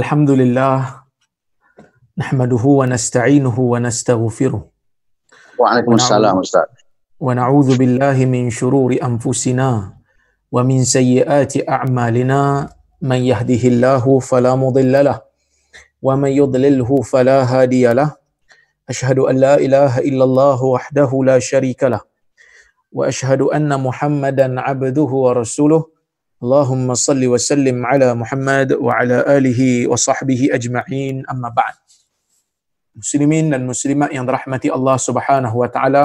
الحمد لله نحمده ونستعينه ونستغفره وعليكم السلام استاذ ونعوذ بالله من شرور انفسنا ومن سيئات اعمالنا من يهده الله فلا مضل له ومن يضلله فلا هادي له اشهد ان لا اله الا الله وحده لا شريك له واشهد ان محمدا عبده ورسوله Allahumma اللهم صل وسلم على محمد وعلى آله وصحبه أجمعين أما Muslimin dan المسلمات yang dirahmati Allah subhanahu wa taala.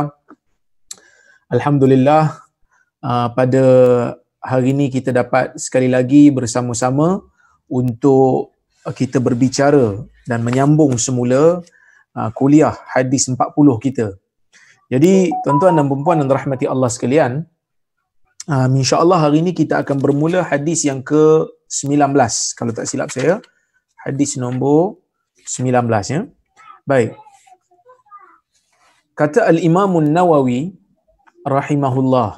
Alhamdulillah uh, pada hari ini kita dapat sekali lagi bersama-sama untuk uh, kita berbicara dan menyambung semula uh, kuliah hadis 40 kita. Jadi tuan-tuan dan puan yang dirahmati Allah sekalian, Um, InsyaAllah hari ini kita akan bermula hadis yang ke-19. Kalau tak silap saya. Hadis nombor 19 ya. Baik. Kata Al-Imam Nawawi rahimahullah.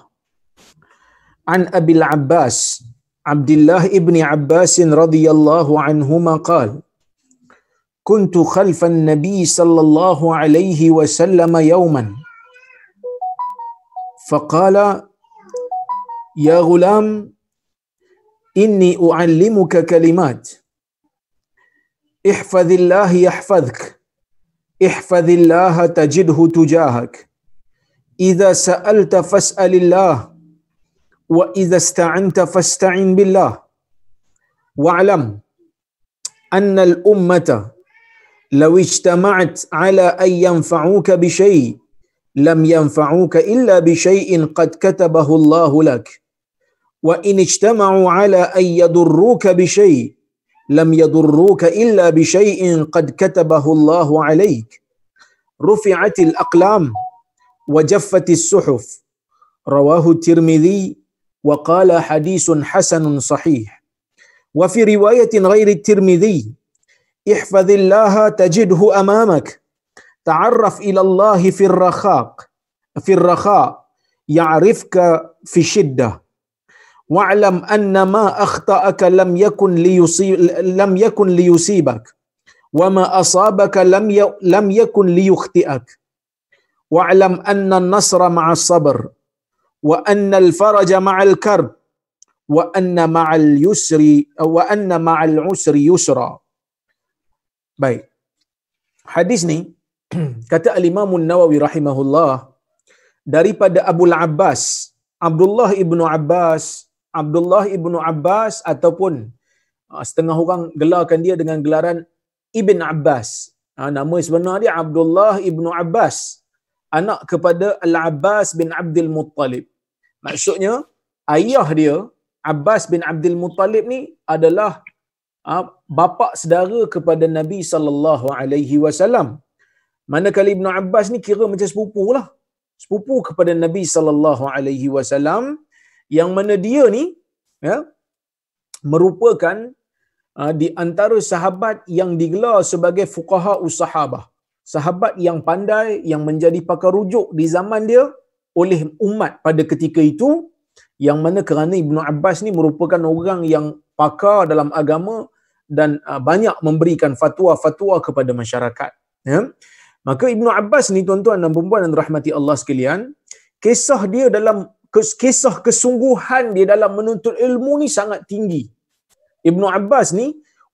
An Abi abbas Abdullah ibn Abbas radhiyallahu anhuma qala "Kuntu خلف Nabi sallallahu alaihi wasallam, وسلم يوما يا غلام إني أعلمك كلمات احفظ الله يحفظك احفظ الله تجده تجاهك إذا سألت فاسأل الله وإذا استعنت فاستعن بالله واعلم أن الأمة لو اجتمعت على أن ينفعوك بشيء لم ينفعوك إلا بشيء قد كتبه الله لك وإن اجتمعوا على أن يضروك بشيء لم يضروك إلا بشيء قد كتبه الله عليك رفعت الأقلام وجفت السحف رواه الترمذي وقال حديث حسن صحيح وفي رواية غير الترمذي احفظ الله تجده أمامك تعرف إلى الله في الرخاء في الرخاء يعرفك في الشدة واعلم أن ما أخطأك لم يكن ليصيب لم يكن ليصيبك وما أصابك لم ي... لم يكن ليخطئك واعلم أن النصر مع الصبر وأن الفرج مع الكرب وأن مع اليسر وأن مع العسر يسرا Baik. Hadis ni kata Imam Nawawi rahimahullah daripada Abu Abbas Abdullah ibnu Abbas Abdullah ibnu Abbas ataupun ah, setengah orang gelarkan dia dengan gelaran Ibn Abbas. Ah, nama sebenar dia Abdullah ibnu Abbas. Anak kepada Al-Abbas bin Abdul Muttalib. Maksudnya, ayah dia, Abbas bin Abdul Muttalib ni adalah ah, bapa sedara kepada Nabi saw. alaihi wasallam. Manakala Ibnu Abbas ni kira macam sepupu lah. Sepupu kepada Nabi saw yang mana dia ni ya merupakan uh, di antara sahabat yang digelar sebagai fuqaha usahabah sahabat yang pandai yang menjadi pakar rujuk di zaman dia oleh umat pada ketika itu yang mana kerana Ibnu Abbas ni merupakan orang yang pakar dalam agama dan uh, banyak memberikan fatwa-fatwa kepada masyarakat ya maka Ibnu Abbas ni tuan-tuan dan puan dan rahmati Allah sekalian kisah dia dalam kisah kesungguhan dia dalam menuntut ilmu ni sangat tinggi. Ibnu Abbas ni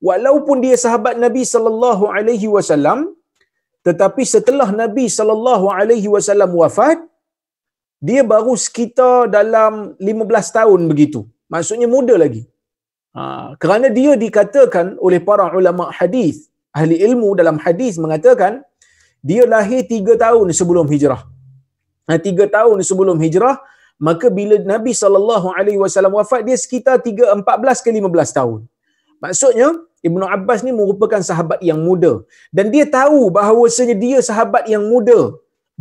walaupun dia sahabat Nabi sallallahu alaihi wasallam tetapi setelah Nabi sallallahu alaihi wasallam wafat dia baru sekitar dalam 15 tahun begitu. Maksudnya muda lagi. Ha, kerana dia dikatakan oleh para ulama hadis, ahli ilmu dalam hadis mengatakan dia lahir 3 tahun sebelum hijrah. Ha, 3 tahun sebelum hijrah, maka bila Nabi sallallahu alaihi wasallam wafat dia sekitar 3 14 ke 15 tahun. Maksudnya Ibnu Abbas ni merupakan sahabat yang muda dan dia tahu bahawa sebenarnya dia sahabat yang muda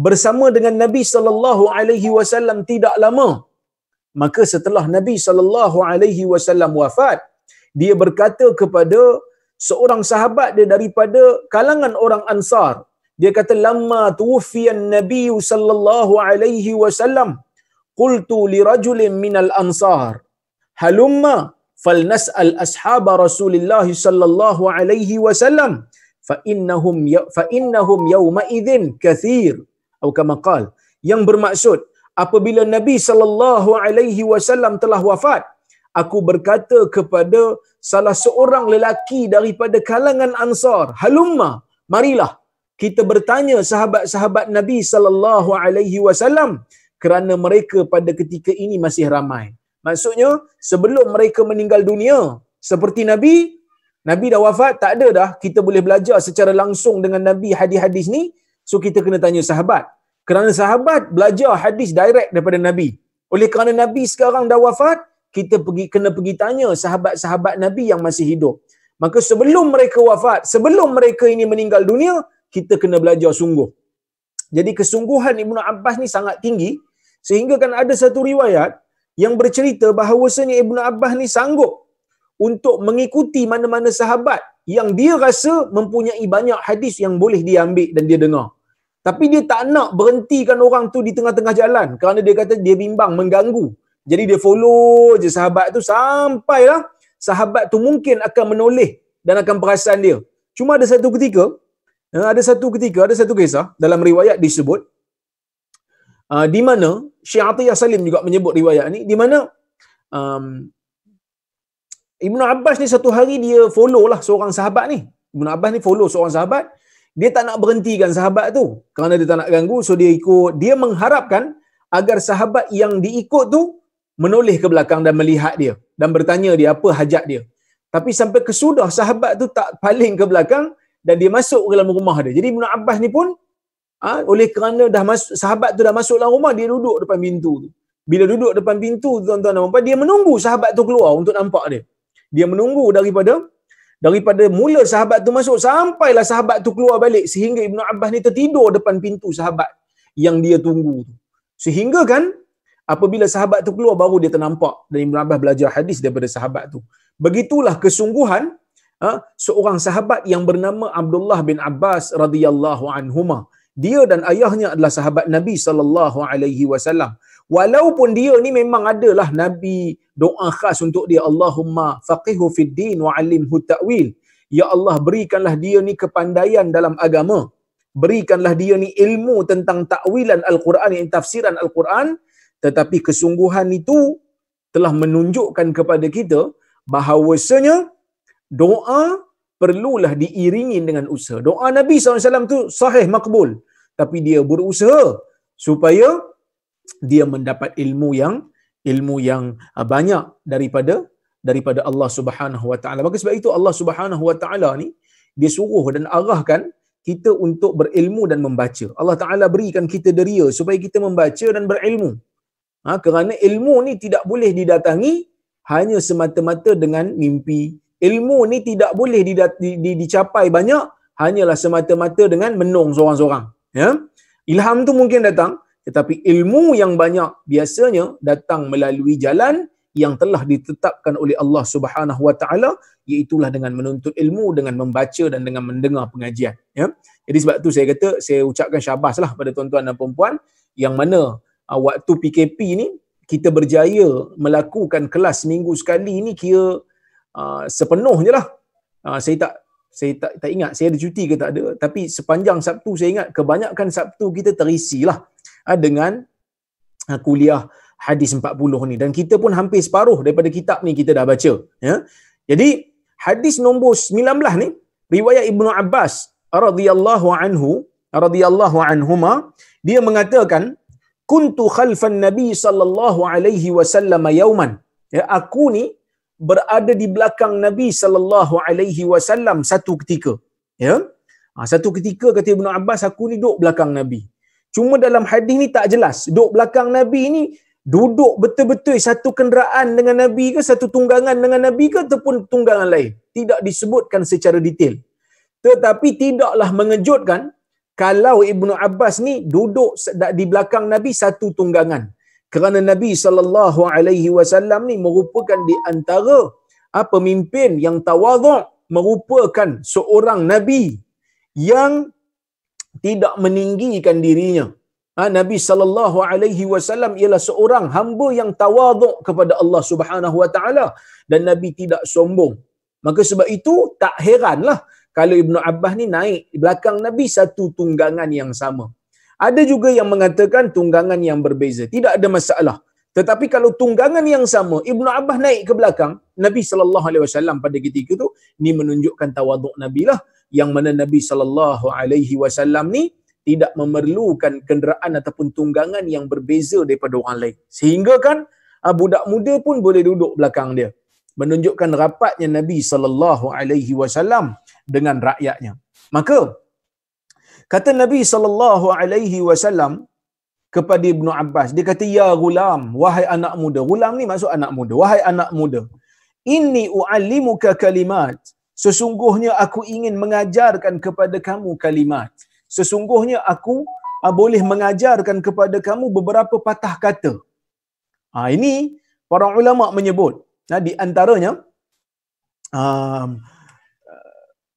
bersama dengan Nabi sallallahu alaihi wasallam tidak lama. Maka setelah Nabi sallallahu alaihi wasallam wafat, dia berkata kepada seorang sahabat dia daripada kalangan orang Ansar. Dia kata lama tuwfiyan Nabi sallallahu alaihi wasallam qultu li rajulin minal ansar halumma falnas'al ashaba rasulillahi sallallahu alaihi wasallam fa innahum ya, fa innahum yawma idzin kathir atau kama qal yang bermaksud apabila nabi sallallahu alaihi wasallam telah wafat aku berkata kepada salah seorang lelaki daripada kalangan ansar halumma marilah kita bertanya sahabat-sahabat nabi sallallahu alaihi wasallam kerana mereka pada ketika ini masih ramai. Maksudnya sebelum mereka meninggal dunia seperti Nabi, Nabi dah wafat tak ada dah kita boleh belajar secara langsung dengan Nabi hadis-hadis ni. So kita kena tanya sahabat. Kerana sahabat belajar hadis direct daripada Nabi. Oleh kerana Nabi sekarang dah wafat, kita pergi kena pergi tanya sahabat-sahabat Nabi yang masih hidup. Maka sebelum mereka wafat, sebelum mereka ini meninggal dunia, kita kena belajar sungguh. Jadi kesungguhan Ibnu Abbas ni sangat tinggi Sehingga kan ada satu riwayat yang bercerita bahawa bahawasanya Ibnu Abbas ni sanggup untuk mengikuti mana-mana sahabat yang dia rasa mempunyai banyak hadis yang boleh diambil dan dia dengar. Tapi dia tak nak berhentikan orang tu di tengah-tengah jalan kerana dia kata dia bimbang mengganggu. Jadi dia follow je sahabat tu sampai lah sahabat tu mungkin akan menoleh dan akan perasan dia. Cuma ada satu ketika, eh, ada satu ketika, ada satu kisah dalam riwayat disebut uh, di mana Syekh Atiyah Salim juga menyebut riwayat ni di mana um, Ibnu Abbas ni satu hari dia follow lah seorang sahabat ni Ibnu Abbas ni follow seorang sahabat dia tak nak berhentikan sahabat tu kerana dia tak nak ganggu so dia ikut dia mengharapkan agar sahabat yang diikut tu menoleh ke belakang dan melihat dia dan bertanya dia apa hajat dia tapi sampai kesudah sahabat tu tak paling ke belakang dan dia masuk ke dalam rumah dia. Jadi Ibn Abbas ni pun Ha? Oleh kerana dah masuk, sahabat tu dah masuk dalam rumah, dia duduk depan pintu tu. Bila duduk depan pintu tuan-tuan dan puan dia menunggu sahabat tu keluar untuk nampak dia. Dia menunggu daripada daripada mula sahabat tu masuk sampailah sahabat tu keluar balik sehingga Ibnu Abbas ni tertidur depan pintu sahabat yang dia tunggu tu. Sehingga kan apabila sahabat tu keluar baru dia ternampak dan Ibnu Abbas belajar hadis daripada sahabat tu. Begitulah kesungguhan ha, seorang sahabat yang bernama Abdullah bin Abbas radhiyallahu anhuma dia dan ayahnya adalah sahabat Nabi sallallahu alaihi wasallam. Walaupun dia ni memang adalah Nabi doa khas untuk dia Allahumma faqihhu fid din wa alimhu ta'wil. Ya Allah berikanlah dia ni kepandaian dalam agama. Berikanlah dia ni ilmu tentang takwilan al-Quran dan tafsiran al-Quran tetapi kesungguhan itu telah menunjukkan kepada kita bahawasanya doa perlulah diiringin dengan usaha. Doa Nabi SAW tu sahih makbul. Tapi dia berusaha supaya dia mendapat ilmu yang ilmu yang ah, banyak daripada daripada Allah Subhanahu Wa Taala. Maka sebab itu Allah Subhanahu Wa Taala ni dia suruh dan arahkan kita untuk berilmu dan membaca. Allah Taala berikan kita deria supaya kita membaca dan berilmu. Ha, kerana ilmu ni tidak boleh didatangi hanya semata-mata dengan mimpi, ilmu ni tidak boleh didat, di, di, dicapai banyak hanyalah semata-mata dengan menung seorang-seorang ya ilham tu mungkin datang tetapi ilmu yang banyak biasanya datang melalui jalan yang telah ditetapkan oleh Allah Subhanahu Wa Taala iaitu dengan menuntut ilmu dengan membaca dan dengan mendengar pengajian ya jadi sebab tu saya kata saya ucapkan syabaslah pada tuan-tuan dan puan-puan yang mana uh, waktu PKP ni kita berjaya melakukan kelas seminggu sekali ni kira Ah, sepenuhnya lah. Uh, saya tak saya tak, tak ingat saya ada cuti ke tak ada. Tapi sepanjang Sabtu saya ingat kebanyakan Sabtu kita terisi lah uh, dengan uh, kuliah hadis 40 ni. Dan kita pun hampir separuh daripada kitab ni kita dah baca. Ya? Jadi hadis nombor 19 ni riwayat Ibnu Abbas radhiyallahu anhu radhiyallahu anhuma dia mengatakan kuntu khalfan nabi sallallahu alaihi wasallam yauman ya aku ni berada di belakang Nabi sallallahu alaihi wasallam satu ketika. Ya. Ha, satu ketika kata Ibnu Abbas aku ni duduk belakang Nabi. Cuma dalam hadis ni tak jelas. Duduk belakang Nabi ni duduk betul-betul satu kenderaan dengan Nabi ke satu tunggangan dengan Nabi ke ataupun tunggangan lain. Tidak disebutkan secara detail. Tetapi tidaklah mengejutkan kalau Ibnu Abbas ni duduk di belakang Nabi satu tunggangan kerana Nabi sallallahu alaihi wasallam ni merupakan di antara ha, pemimpin yang tawaduk merupakan seorang nabi yang tidak meninggikan dirinya. Ha, nabi sallallahu alaihi wasallam ialah seorang hamba yang tawaduk kepada Allah Subhanahu wa taala dan nabi tidak sombong. Maka sebab itu tak heranlah kalau Ibnu Abbas ni naik di belakang Nabi satu tunggangan yang sama. Ada juga yang mengatakan tunggangan yang berbeza. Tidak ada masalah. Tetapi kalau tunggangan yang sama, Ibnu Abbas naik ke belakang, Nabi sallallahu alaihi wasallam pada ketika itu ni menunjukkan tawaduk Nabi lah yang mana Nabi sallallahu alaihi wasallam ni tidak memerlukan kenderaan ataupun tunggangan yang berbeza daripada orang lain. Sehingga kan ah, budak muda pun boleh duduk belakang dia. Menunjukkan rapatnya Nabi sallallahu alaihi wasallam dengan rakyatnya. Maka Kata Nabi sallallahu alaihi wasallam kepada Ibnu Abbas, dia kata ya gulam, wahai anak muda. Gulam ni maksud anak muda. Wahai anak muda. Inni u'allimuka kalimat. Sesungguhnya aku ingin mengajarkan kepada kamu kalimat. Sesungguhnya aku uh, boleh mengajarkan kepada kamu beberapa patah kata. Ha, ini para ulama menyebut. Nah, di antaranya um,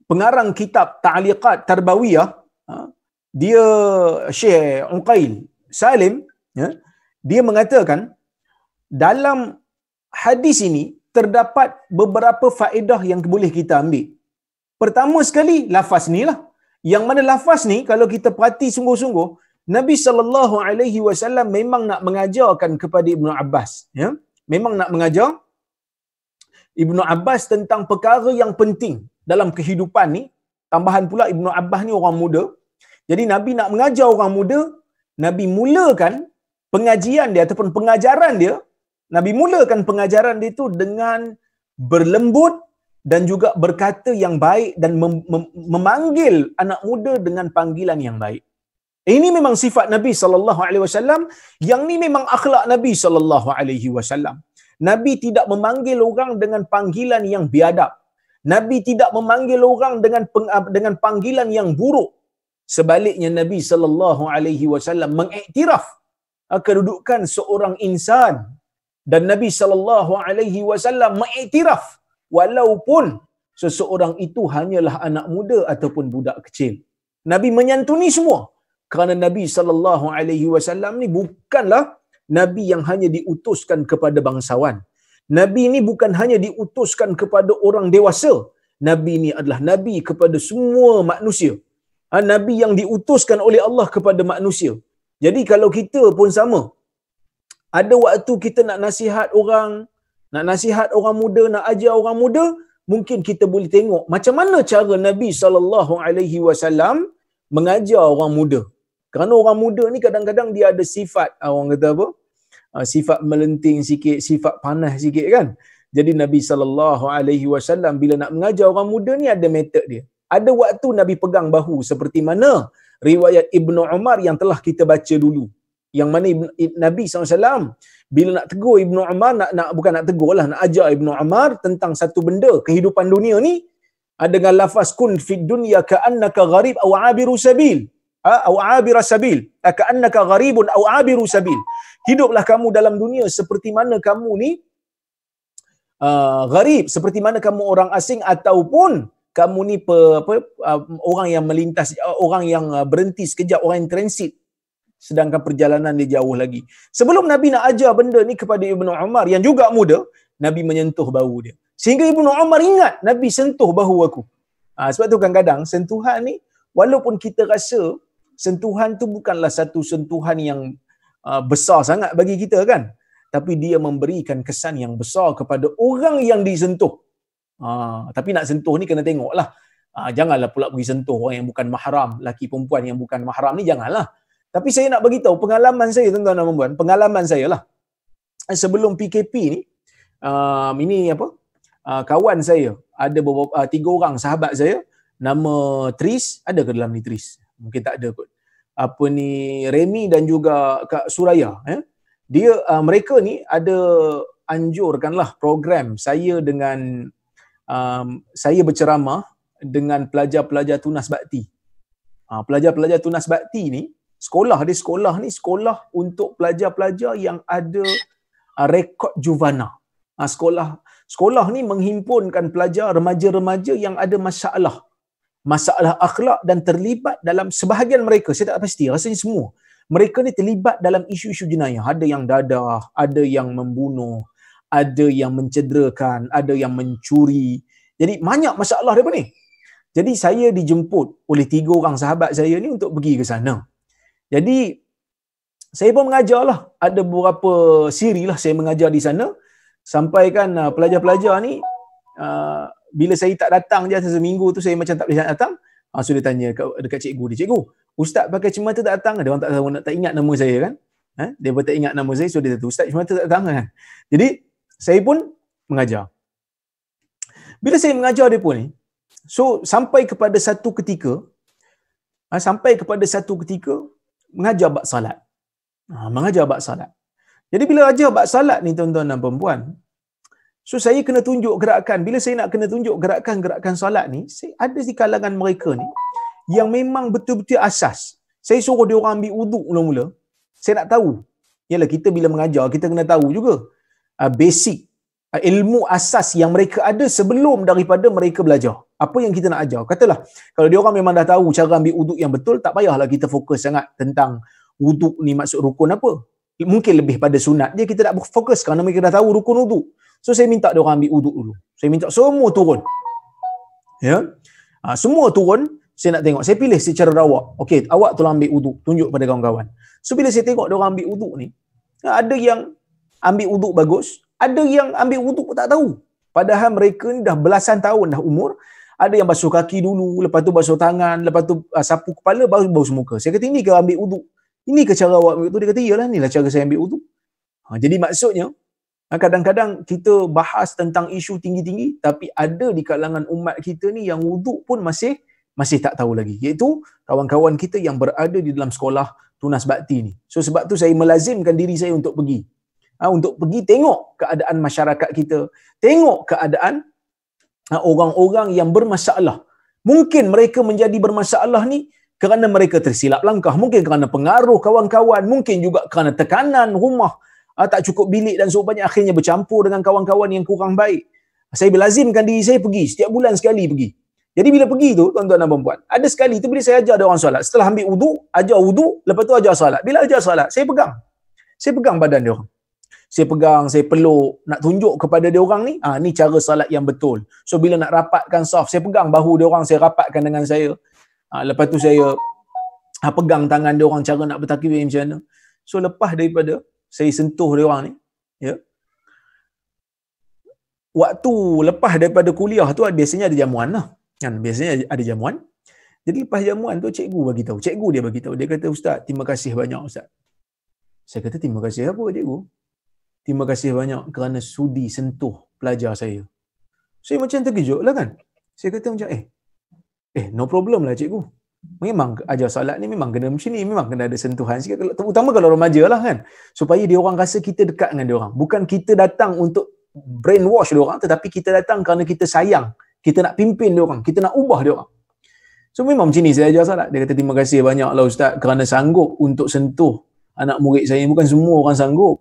pengarang kitab Ta'liqat Tarbawiyah dia Syekh Uqail Salim ya, dia mengatakan dalam hadis ini terdapat beberapa faedah yang boleh kita ambil. Pertama sekali lafaz ni lah. Yang mana lafaz ni kalau kita perhati sungguh-sungguh Nabi sallallahu alaihi wasallam memang nak mengajarkan kepada Ibnu Abbas ya. Memang nak mengajar Ibnu Abbas tentang perkara yang penting dalam kehidupan ni. Tambahan pula Ibnu Abbas ni orang muda jadi Nabi nak mengajar orang muda, Nabi mulakan pengajian dia ataupun pengajaran dia, Nabi mulakan pengajaran dia itu dengan berlembut dan juga berkata yang baik dan mem- mem- memanggil anak muda dengan panggilan yang baik. Ini memang sifat Nabi sallallahu alaihi wasallam, yang ni memang akhlak Nabi sallallahu alaihi wasallam. Nabi tidak memanggil orang dengan panggilan yang biadab. Nabi tidak memanggil orang dengan dengan panggilan yang buruk sebaliknya Nabi sallallahu alaihi wasallam mengiktiraf kedudukan seorang insan dan Nabi sallallahu alaihi wasallam mengiktiraf walaupun seseorang itu hanyalah anak muda ataupun budak kecil Nabi menyantuni semua kerana Nabi sallallahu alaihi wasallam ni bukanlah nabi yang hanya diutuskan kepada bangsawan Nabi ini bukan hanya diutuskan kepada orang dewasa. Nabi ini adalah Nabi kepada semua manusia. Ha, Nabi yang diutuskan oleh Allah kepada manusia. Jadi kalau kita pun sama. Ada waktu kita nak nasihat orang, nak nasihat orang muda, nak ajar orang muda, mungkin kita boleh tengok macam mana cara Nabi saw mengajar orang muda. Kerana orang muda ni kadang-kadang dia ada sifat ah, orang kata apa? Ah, sifat melenting sikit, sifat panas sikit kan. Jadi Nabi saw bila nak mengajar orang muda ni ada metod dia ada waktu Nabi pegang bahu seperti mana riwayat Ibn Umar yang telah kita baca dulu. Yang mana Ibn, Ibn, Nabi SAW bila nak tegur Ibn Umar, nak, nak, bukan nak tegur lah, nak ajar Ibn Umar tentang satu benda kehidupan dunia ni dengan lafaz kun fi dunya ka'annaka gharib aw abiru sabil. Ha? Aw abiru sabil. Ha, ka'annaka gharibun aw abiru sabil. Hiduplah kamu dalam dunia seperti mana kamu ni uh, gharib, seperti mana kamu orang asing ataupun kamu ni pe, apa uh, orang yang melintas uh, orang yang uh, berhenti sekejap orang yang transit sedangkan perjalanan dia jauh lagi sebelum nabi nak ajar benda ni kepada ibnu umar yang juga muda nabi menyentuh bahu dia sehingga ibnu umar ingat nabi sentuh bahu aku ha, sebab tu kadang-kadang sentuhan ni walaupun kita rasa sentuhan tu bukanlah satu sentuhan yang uh, besar sangat bagi kita kan tapi dia memberikan kesan yang besar kepada orang yang disentuh Ah, tapi nak sentuh ni kena tengok lah. Ha, ah, janganlah pula pergi sentuh orang yang bukan mahram, laki perempuan yang bukan mahram ni janganlah. Tapi saya nak beritahu pengalaman saya tuan-tuan dan puan pengalaman saya lah. Sebelum PKP ni, uh, ini apa, uh, kawan saya, ada beberapa, uh, tiga orang sahabat saya, nama Tris, ada ke dalam ni Tris? Mungkin tak ada kot. Apa ni, Remy dan juga Kak Suraya. Eh? Dia, uh, mereka ni ada anjurkanlah program saya dengan um, saya berceramah dengan pelajar-pelajar tunas bakti. Uh, pelajar-pelajar tunas bakti ni, sekolah dia sekolah ni, sekolah untuk pelajar-pelajar yang ada uh, rekod juvana. Uh, sekolah sekolah ni menghimpunkan pelajar remaja-remaja yang ada masalah. Masalah akhlak dan terlibat dalam sebahagian mereka, saya tak pasti, rasanya semua. Mereka ni terlibat dalam isu-isu jenayah. Ada yang dadah, ada yang membunuh, ada yang mencederakan, ada yang mencuri. Jadi banyak masalah daripada ni. Jadi saya dijemput oleh tiga orang sahabat saya ni untuk pergi ke sana. Jadi saya pun mengajar lah. Ada beberapa siri lah saya mengajar di sana. Sampai kan uh, pelajar-pelajar ni, uh, bila saya tak datang je atas seminggu tu saya macam tak boleh datang. Uh, so dia tanya dekat cikgu dia, cikgu, ustaz pakai cermat tu tak datang? Dia orang tak, tak, ingat nama saya kan? Ha? Dia pun tak ingat nama saya, so dia kata, ustaz cermat tu tak datang kan? Jadi, saya pun mengajar. Bila saya mengajar dia pun ni, so sampai kepada satu ketika, ha, sampai kepada satu ketika, mengajar bak salat. Ha, mengajar bak salat. Jadi bila ajar bak salat ni tuan-tuan dan perempuan, so saya kena tunjuk gerakan, bila saya nak kena tunjuk gerakan-gerakan salat ni, saya ada di kalangan mereka ni, yang memang betul-betul asas. Saya suruh dia orang ambil uduk mula-mula, saya nak tahu. Yalah kita bila mengajar, kita kena tahu juga uh, basic uh, ilmu asas yang mereka ada sebelum daripada mereka belajar. Apa yang kita nak ajar? Katalah, kalau dia orang memang dah tahu cara ambil wuduk yang betul, tak payahlah kita fokus sangat tentang wuduk ni maksud rukun apa. Mungkin lebih pada sunat dia kita tak fokus kerana mereka dah tahu rukun wuduk. So saya minta dia orang ambil wuduk dulu. Saya minta semua turun. Ya. Ha, semua turun, saya nak tengok. Saya pilih secara rawak. Okey, awak tolong ambil wuduk, tunjuk pada kawan-kawan. So bila saya tengok dia ambil wuduk ni, ada yang ambil wuduk bagus, ada yang ambil wuduk tak tahu. Padahal mereka ni dah belasan tahun dah umur, ada yang basuh kaki dulu, lepas tu basuh tangan, lepas tu uh, sapu kepala baru bau muka. Saya kata ini ke ambil uduk, Ini ke cara awak ambil tu? Dia kata iyalah inilah cara saya ambil uduk. Ha, jadi maksudnya ah, kadang-kadang kita bahas tentang isu tinggi-tinggi tapi ada di kalangan umat kita ni yang uduk pun masih masih tak tahu lagi iaitu kawan-kawan kita yang berada di dalam sekolah tunas bakti ni. So sebab tu saya melazimkan diri saya untuk pergi ha, untuk pergi tengok keadaan masyarakat kita, tengok keadaan ha, orang-orang yang bermasalah. Mungkin mereka menjadi bermasalah ni kerana mereka tersilap langkah, mungkin kerana pengaruh kawan-kawan, mungkin juga kerana tekanan rumah ha, tak cukup bilik dan sebagainya akhirnya bercampur dengan kawan-kawan yang kurang baik. Saya berlazimkan diri saya pergi setiap bulan sekali pergi. Jadi bila pergi tu tuan-tuan dan puan-puan, ada sekali tu bila saya ajar ada orang solat, setelah ambil wuduk, ajar wuduk, lepas tu ajar solat. Bila ajar solat, saya pegang. Saya pegang badan dia orang saya pegang, saya peluk, nak tunjuk kepada dia orang ni, ah ha, ni cara salat yang betul. So bila nak rapatkan saf, saya pegang bahu dia orang, saya rapatkan dengan saya. Ha, lepas tu saya ha, pegang tangan dia orang cara nak bertakbir macam mana. So lepas daripada saya sentuh dia orang ni, ya. Waktu lepas daripada kuliah tu biasanya ada jamuan lah. Kan biasanya ada jamuan. Jadi lepas jamuan tu cikgu bagi tahu. Cikgu dia bagi tahu. Dia kata, "Ustaz, terima kasih banyak, Ustaz." Saya kata, "Terima kasih apa, cikgu?" terima kasih banyak kerana sudi sentuh pelajar saya. Saya macam terkejut lah kan. Saya kata macam, eh, eh no problem lah cikgu. Memang ajar salat ni memang kena macam ni, memang kena ada sentuhan sikit. Terutama kalau remaja lah kan. Supaya dia orang rasa kita dekat dengan dia orang. Bukan kita datang untuk brainwash dia orang, tetapi kita datang kerana kita sayang. Kita nak pimpin dia orang, kita nak ubah dia orang. So memang macam ni saya ajar salat. Dia kata terima kasih banyak lah Ustaz kerana sanggup untuk sentuh anak murid saya. Bukan semua orang sanggup.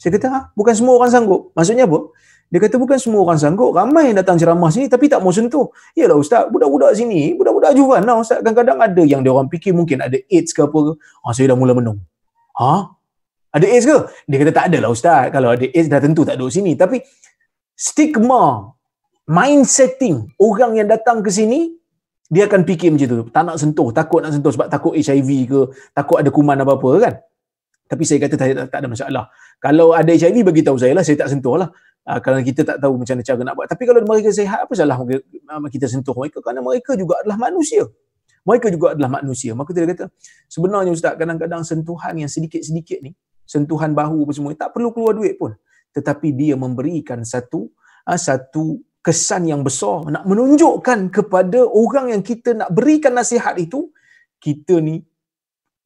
Saya kata, ha, bukan semua orang sanggup. Maksudnya apa? Dia kata, bukan semua orang sanggup. Ramai yang datang ceramah sini tapi tak mau sentuh. Yalah Ustaz, budak-budak sini, budak-budak Juvan lah Ustaz. Kadang-kadang ada yang dia orang fikir mungkin ada AIDS ke apa. Ah, saya dah mula menung. Ha? Ada AIDS ke? Dia kata, tak adalah Ustaz. Kalau ada AIDS, dah tentu tak duduk sini. Tapi stigma, mindseting orang yang datang ke sini, dia akan fikir macam tu. Tak nak sentuh, takut nak sentuh sebab takut HIV ke, takut ada kuman apa-apa kan? tapi saya kata tak, tak ada masalah. Kalau ada HIV bagi tahu saya lah, saya tak sentuh lah. Uh, ah, kerana kita tak tahu macam mana cara nak buat. Tapi kalau mereka sehat, apa salah ah, kita sentuh mereka? Kerana mereka juga adalah manusia. Mereka juga adalah manusia. Maka dia kata, sebenarnya Ustaz, kadang-kadang sentuhan yang sedikit-sedikit ni, sentuhan bahu apa semua, tak perlu keluar duit pun. Tetapi dia memberikan satu uh, satu kesan yang besar nak menunjukkan kepada orang yang kita nak berikan nasihat itu, kita ni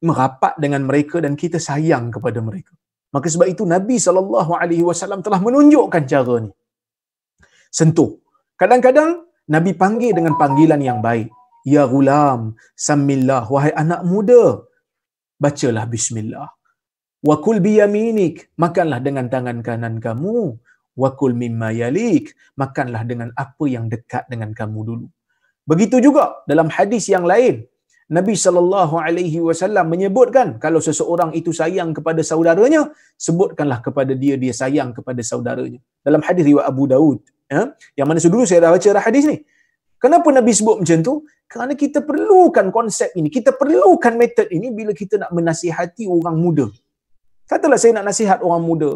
merapat dengan mereka dan kita sayang kepada mereka. Maka sebab itu Nabi saw telah menunjukkan cara ni. Sentuh. Kadang-kadang Nabi panggil dengan panggilan yang baik. Ya gulam, samillah, wahai anak muda, bacalah bismillah. Wa kul bi makanlah dengan tangan kanan kamu. Wa kul mimma yalik, makanlah dengan apa yang dekat dengan kamu dulu. Begitu juga dalam hadis yang lain, Nabi sallallahu alaihi wasallam menyebutkan kalau seseorang itu sayang kepada saudaranya sebutkanlah kepada dia dia sayang kepada saudaranya dalam hadis riwayat Abu Daud ya yang mana dulu saya dah baca dah hadis ni kenapa nabi sebut macam tu kerana kita perlukan konsep ini kita perlukan metod ini bila kita nak menasihati orang muda katalah saya nak nasihat orang muda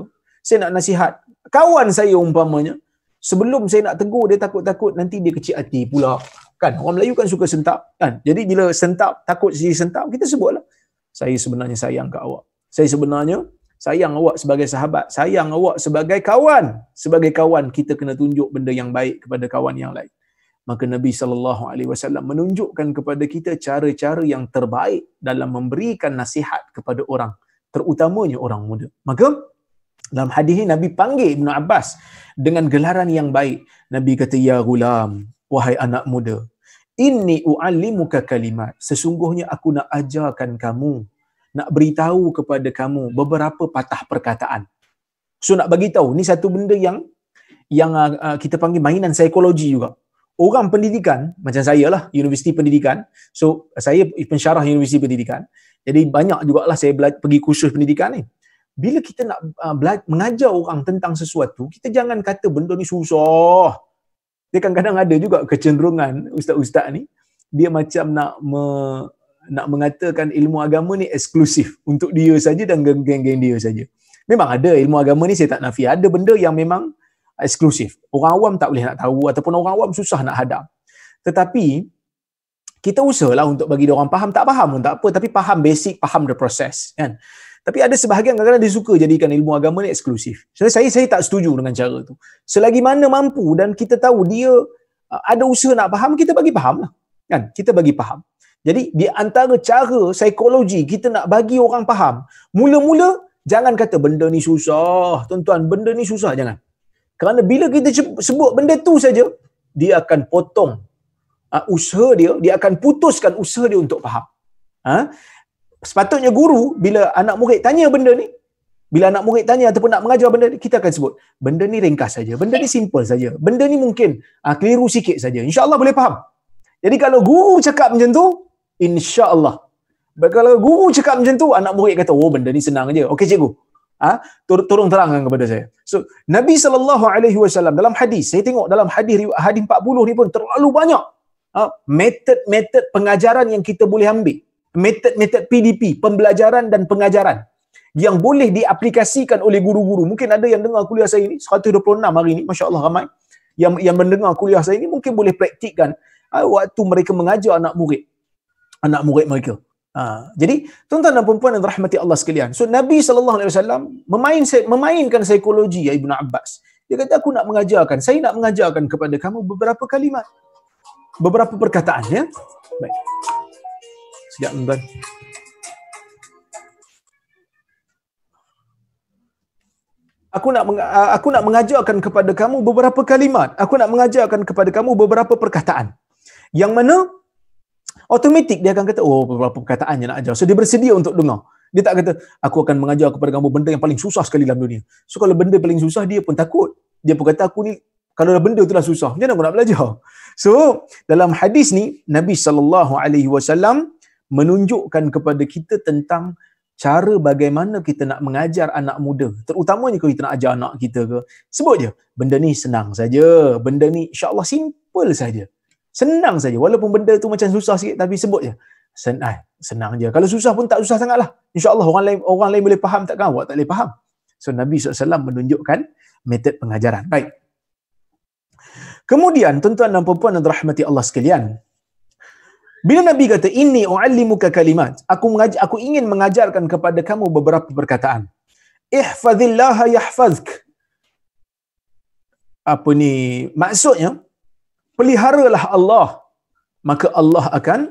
saya nak nasihat kawan saya umpamanya sebelum saya nak tegur dia takut-takut nanti dia kecil hati pula Kan? Orang Melayu kan suka sentap. Kan? Jadi bila sentap, takut si sentap, kita sebutlah. Saya sebenarnya sayang kat awak. Saya sebenarnya sayang awak sebagai sahabat. Sayang awak sebagai kawan. Sebagai kawan, kita kena tunjuk benda yang baik kepada kawan yang lain. Maka Nabi sallallahu alaihi wasallam menunjukkan kepada kita cara-cara yang terbaik dalam memberikan nasihat kepada orang, terutamanya orang muda. Maka dalam hadis ini Nabi panggil Ibn Abbas dengan gelaran yang baik. Nabi kata ya gulam, wahai anak muda inni uallimuka kalimat sesungguhnya aku nak ajarkan kamu nak beritahu kepada kamu beberapa patah perkataan so nak bagi tahu ni satu benda yang yang uh, uh, kita panggil mainan psikologi juga orang pendidikan macam saya lah universiti pendidikan so saya pensyarah universiti pendidikan jadi banyak jugalah saya bela- pergi kursus pendidikan ni bila kita nak uh, mengajar orang tentang sesuatu kita jangan kata benda ni susah dia kadang-kadang ada juga kecenderungan ustaz-ustaz ni dia macam nak me, nak mengatakan ilmu agama ni eksklusif untuk dia saja dan geng-geng dia saja. Memang ada ilmu agama ni saya tak nafi. Ada benda yang memang eksklusif. Orang awam tak boleh nak tahu ataupun orang awam susah nak hadap. Tetapi kita usahlah untuk bagi dia orang faham. Tak faham pun tak apa. Tapi faham basic, faham the process. Kan? Tapi ada sebahagian kadang-kadang dia suka jadikan ilmu agama ni eksklusif. Sebenarnya saya saya tak setuju dengan cara tu. Selagi mana mampu dan kita tahu dia uh, ada usaha nak faham, kita bagi faham lah. Kan? Kita bagi faham. Jadi di antara cara psikologi kita nak bagi orang faham, mula-mula jangan kata benda ni susah. Tuan-tuan, benda ni susah. Jangan. Kerana bila kita sebut benda tu saja, dia akan potong uh, usaha dia, dia akan putuskan usaha dia untuk faham. Ha? sepatutnya guru bila anak murid tanya benda ni bila anak murid tanya ataupun nak mengajar benda ni kita akan sebut benda ni ringkas saja benda ni simple saja benda ni mungkin uh, keliru sikit saja insyaallah boleh faham jadi kalau guru cakap macam tu insyaallah kalau guru cakap macam tu anak murid kata oh benda ni senang aja okey cikgu ah ha? Tur- tolong terangkan kepada saya so nabi sallallahu alaihi wasallam dalam hadis saya tengok dalam hadis hadis 40 ni pun terlalu banyak ha? method-method pengajaran yang kita boleh ambil Metod-metod PDP, pembelajaran dan pengajaran yang boleh diaplikasikan oleh guru-guru. Mungkin ada yang dengar kuliah saya ini, 126 hari ini, Masya Allah ramai, yang yang mendengar kuliah saya ini mungkin boleh praktikkan uh, waktu mereka mengajar anak murid. Anak murid mereka. Ha. jadi, tuan-tuan dan perempuan yang rahmati Allah sekalian. So, Nabi SAW memain, memainkan psikologi ya Ibn Abbas. Dia kata, aku nak mengajarkan, saya nak mengajarkan kepada kamu beberapa kalimat. Beberapa perkataan. Ya? Baik. Sekejap tuan-tuan. Aku nak aku nak mengajarkan kepada kamu beberapa kalimat. Aku nak mengajarkan kepada kamu beberapa perkataan. Yang mana otomatik dia akan kata, "Oh, beberapa perkataan yang nak ajar." So dia bersedia untuk dengar. Dia tak kata, "Aku akan mengajar kepada kamu benda yang paling susah sekali dalam dunia." So kalau benda paling susah dia pun takut. Dia pun kata, "Aku ni kalau dah benda tu dah susah, macam mana aku nak belajar?" So, dalam hadis ni Nabi sallallahu alaihi wasallam menunjukkan kepada kita tentang cara bagaimana kita nak mengajar anak muda terutamanya kalau kita nak ajar anak kita ke sebut je benda ni senang saja benda ni insyaallah simple saja senang saja walaupun benda tu macam susah sikit tapi sebut je senang ah, senang je kalau susah pun tak susah sangatlah insyaallah orang lain orang lain boleh faham takkan awak tak boleh faham so nabi SAW menunjukkan metod pengajaran baik kemudian tuan-tuan dan puan-puan dan rahmati Allah sekalian bila Nabi kata ini uallimuka kalimat, aku mengaj- aku ingin mengajarkan kepada kamu beberapa perkataan. Ihfazillah yahfazk. Apa ni? Maksudnya peliharalah Allah maka Allah akan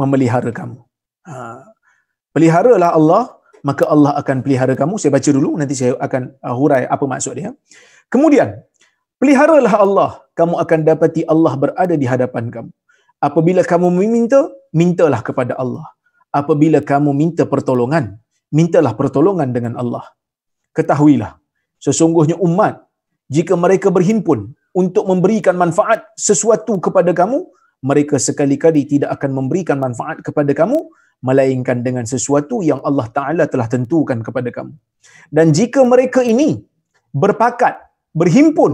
memelihara kamu. Ha. Peliharalah Allah maka Allah akan pelihara kamu. Saya baca dulu nanti saya akan uh, hurai apa maksud dia. Kemudian peliharalah Allah kamu akan dapati Allah berada di hadapan kamu apabila kamu meminta, mintalah kepada Allah. Apabila kamu minta pertolongan, mintalah pertolongan dengan Allah. Ketahuilah, sesungguhnya umat, jika mereka berhimpun untuk memberikan manfaat sesuatu kepada kamu, mereka sekali-kali tidak akan memberikan manfaat kepada kamu, melainkan dengan sesuatu yang Allah Ta'ala telah tentukan kepada kamu. Dan jika mereka ini berpakat, berhimpun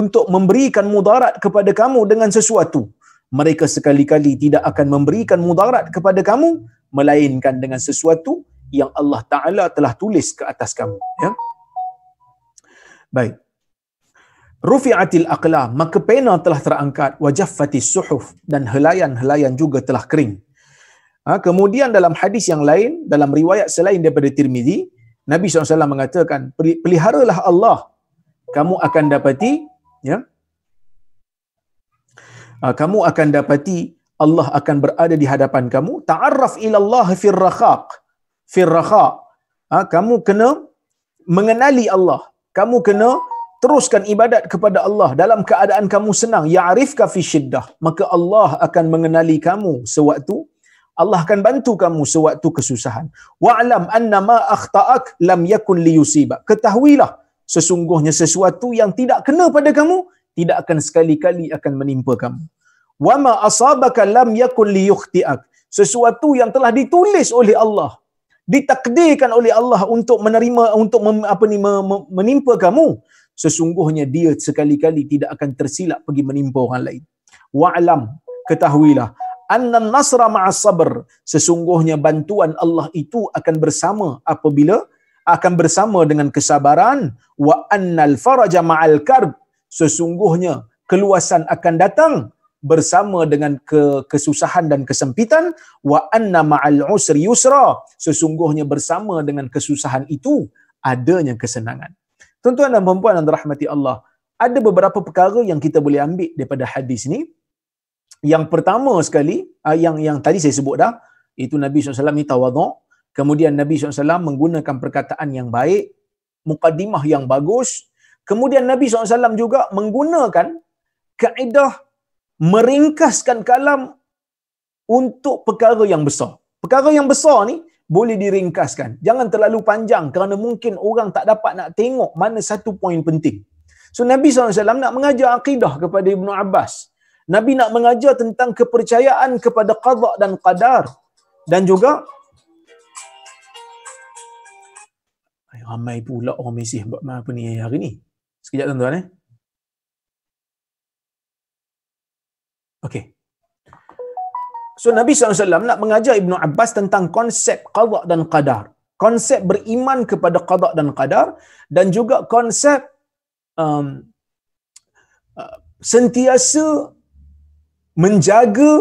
untuk memberikan mudarat kepada kamu dengan sesuatu, mereka sekali-kali tidak akan memberikan mudarat kepada kamu melainkan dengan sesuatu yang Allah Taala telah tulis ke atas kamu ya baik rufi'atil aqlam maka pena telah terangkat wajaffati suhuf dan helayan-helayan juga telah kering ha, kemudian dalam hadis yang lain dalam riwayat selain daripada Tirmizi Nabi SAW mengatakan peliharalah Allah kamu akan dapati ya Ah, kamu akan dapati Allah akan berada di hadapan kamu ta'arraf ila Allah fir rakhaq fir rakhaq ah, kamu kena mengenali Allah kamu kena teruskan ibadat kepada Allah dalam keadaan kamu senang ya'rifka fi shiddah maka Allah akan mengenali kamu sewaktu Allah akan bantu kamu sewaktu kesusahan wa'lam anna ma akhta'ak lam yakun liyusiba ketahuilah sesungguhnya sesuatu yang tidak kena pada kamu tidak akan sekali-kali akan menimpa kamu. Wa ma asabaka lam yakul liyukhti'ak. Sesuatu yang telah ditulis oleh Allah, ditakdirkan oleh Allah untuk menerima untuk mem, apa ni menimpa kamu, sesungguhnya dia sekali-kali tidak akan tersilap pergi menimpa orang lain. Wa alam ketahuilah, annan nasra ma'as sabr, sesungguhnya bantuan Allah itu akan bersama apabila akan bersama dengan kesabaran wa annal faraja ma'al karb sesungguhnya keluasan akan datang bersama dengan ke, kesusahan dan kesempitan wa anna ma'al usri yusra sesungguhnya bersama dengan kesusahan itu adanya kesenangan tuan-tuan dan puan-puan yang dirahmati Allah ada beberapa perkara yang kita boleh ambil daripada hadis ni yang pertama sekali ah, yang yang tadi saya sebut dah itu Nabi SAW ni tawaduk kemudian Nabi SAW menggunakan perkataan yang baik mukadimah yang bagus Kemudian Nabi SAW juga menggunakan kaedah meringkaskan kalam untuk perkara yang besar. Perkara yang besar ni boleh diringkaskan. Jangan terlalu panjang kerana mungkin orang tak dapat nak tengok mana satu poin penting. So Nabi SAW nak mengajar akidah kepada Ibn Abbas. Nabi nak mengajar tentang kepercayaan kepada qadak dan qadar. Dan juga... Ramai pula orang mesej buat apa ni hari ni. Sekejap tuan-tuan eh. Okay. So Nabi SAW nak mengajar Ibnu Abbas tentang konsep qadak dan qadar. Konsep beriman kepada qadak dan qadar. Dan juga konsep um, uh, sentiasa menjaga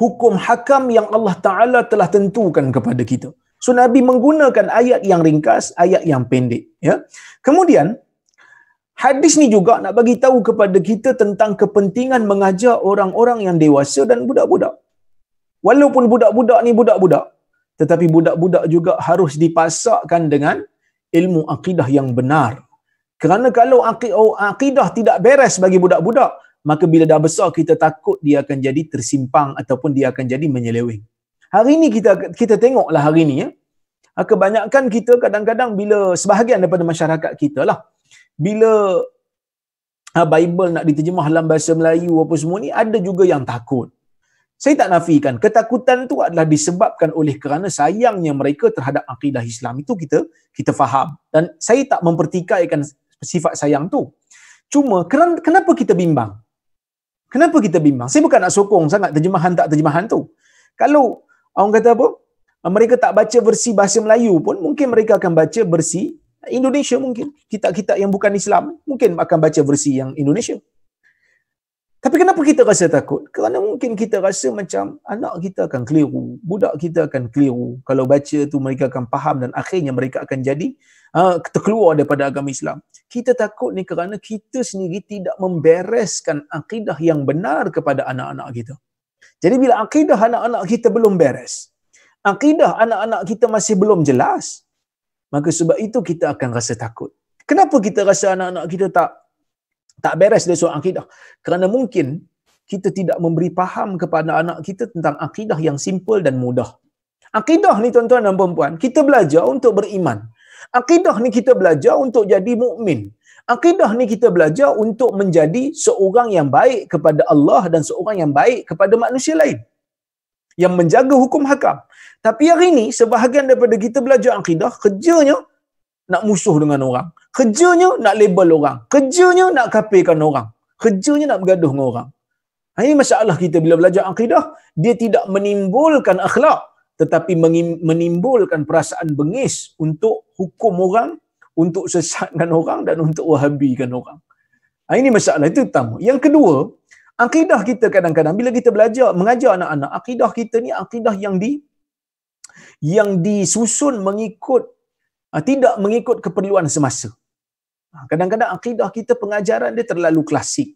hukum hakam yang Allah Ta'ala telah tentukan kepada kita. So Nabi menggunakan ayat yang ringkas, ayat yang pendek. Ya. Kemudian, Hadis ni juga nak bagi tahu kepada kita tentang kepentingan mengajar orang-orang yang dewasa dan budak-budak. Walaupun budak-budak ni budak-budak, tetapi budak-budak juga harus dipasakkan dengan ilmu akidah yang benar. Kerana kalau oh, akidah tidak beres bagi budak-budak, maka bila dah besar kita takut dia akan jadi tersimpang ataupun dia akan jadi menyeleweng. Hari ni kita kita tengoklah hari ni ya. Kebanyakan kita kadang-kadang bila sebahagian daripada masyarakat kita lah, bila ah, Bible nak diterjemah dalam bahasa Melayu apa semua ni ada juga yang takut. Saya tak nafikan ketakutan tu adalah disebabkan oleh kerana sayangnya mereka terhadap akidah Islam itu kita kita faham dan saya tak mempertikaikan sifat sayang tu. Cuma kenapa kita bimbang? Kenapa kita bimbang? Saya bukan nak sokong sangat terjemahan tak terjemahan tu. Kalau orang kata apa? Mereka tak baca versi bahasa Melayu pun mungkin mereka akan baca versi Indonesia mungkin, kitab-kitab yang bukan Islam mungkin akan baca versi yang Indonesia. Tapi kenapa kita rasa takut? Kerana mungkin kita rasa macam anak kita akan keliru, budak kita akan keliru. Kalau baca tu mereka akan faham dan akhirnya mereka akan jadi uh, terkeluar daripada agama Islam. Kita takut ni kerana kita sendiri tidak membereskan akidah yang benar kepada anak-anak kita. Jadi bila akidah anak-anak kita belum beres, akidah anak-anak kita masih belum jelas, maka sebab itu kita akan rasa takut. Kenapa kita rasa anak-anak kita tak tak beres dari soal akidah? Kerana mungkin kita tidak memberi paham kepada anak kita tentang akidah yang simple dan mudah. Akidah ni tuan-tuan dan perempuan. kita belajar untuk beriman. Akidah ni kita belajar untuk jadi mukmin. Akidah ni kita belajar untuk menjadi seorang yang baik kepada Allah dan seorang yang baik kepada manusia lain yang menjaga hukum hakam. Tapi hari ini, sebahagian daripada kita belajar akidah, kerjanya nak musuh dengan orang. Kerjanya nak label orang. Kerjanya nak kapirkan orang. Kerjanya nak bergaduh dengan orang. Ini masalah kita bila belajar akidah, dia tidak menimbulkan akhlak, tetapi menimbulkan perasaan bengis untuk hukum orang, untuk sesatkan orang dan untuk wahabikan orang. Ini masalah itu utama. Yang kedua, akidah kita kadang-kadang bila kita belajar mengajar anak-anak akidah kita ni akidah yang di yang disusun mengikut ah, tidak mengikut keperluan semasa. Ah, kadang-kadang akidah kita pengajaran dia terlalu klasik.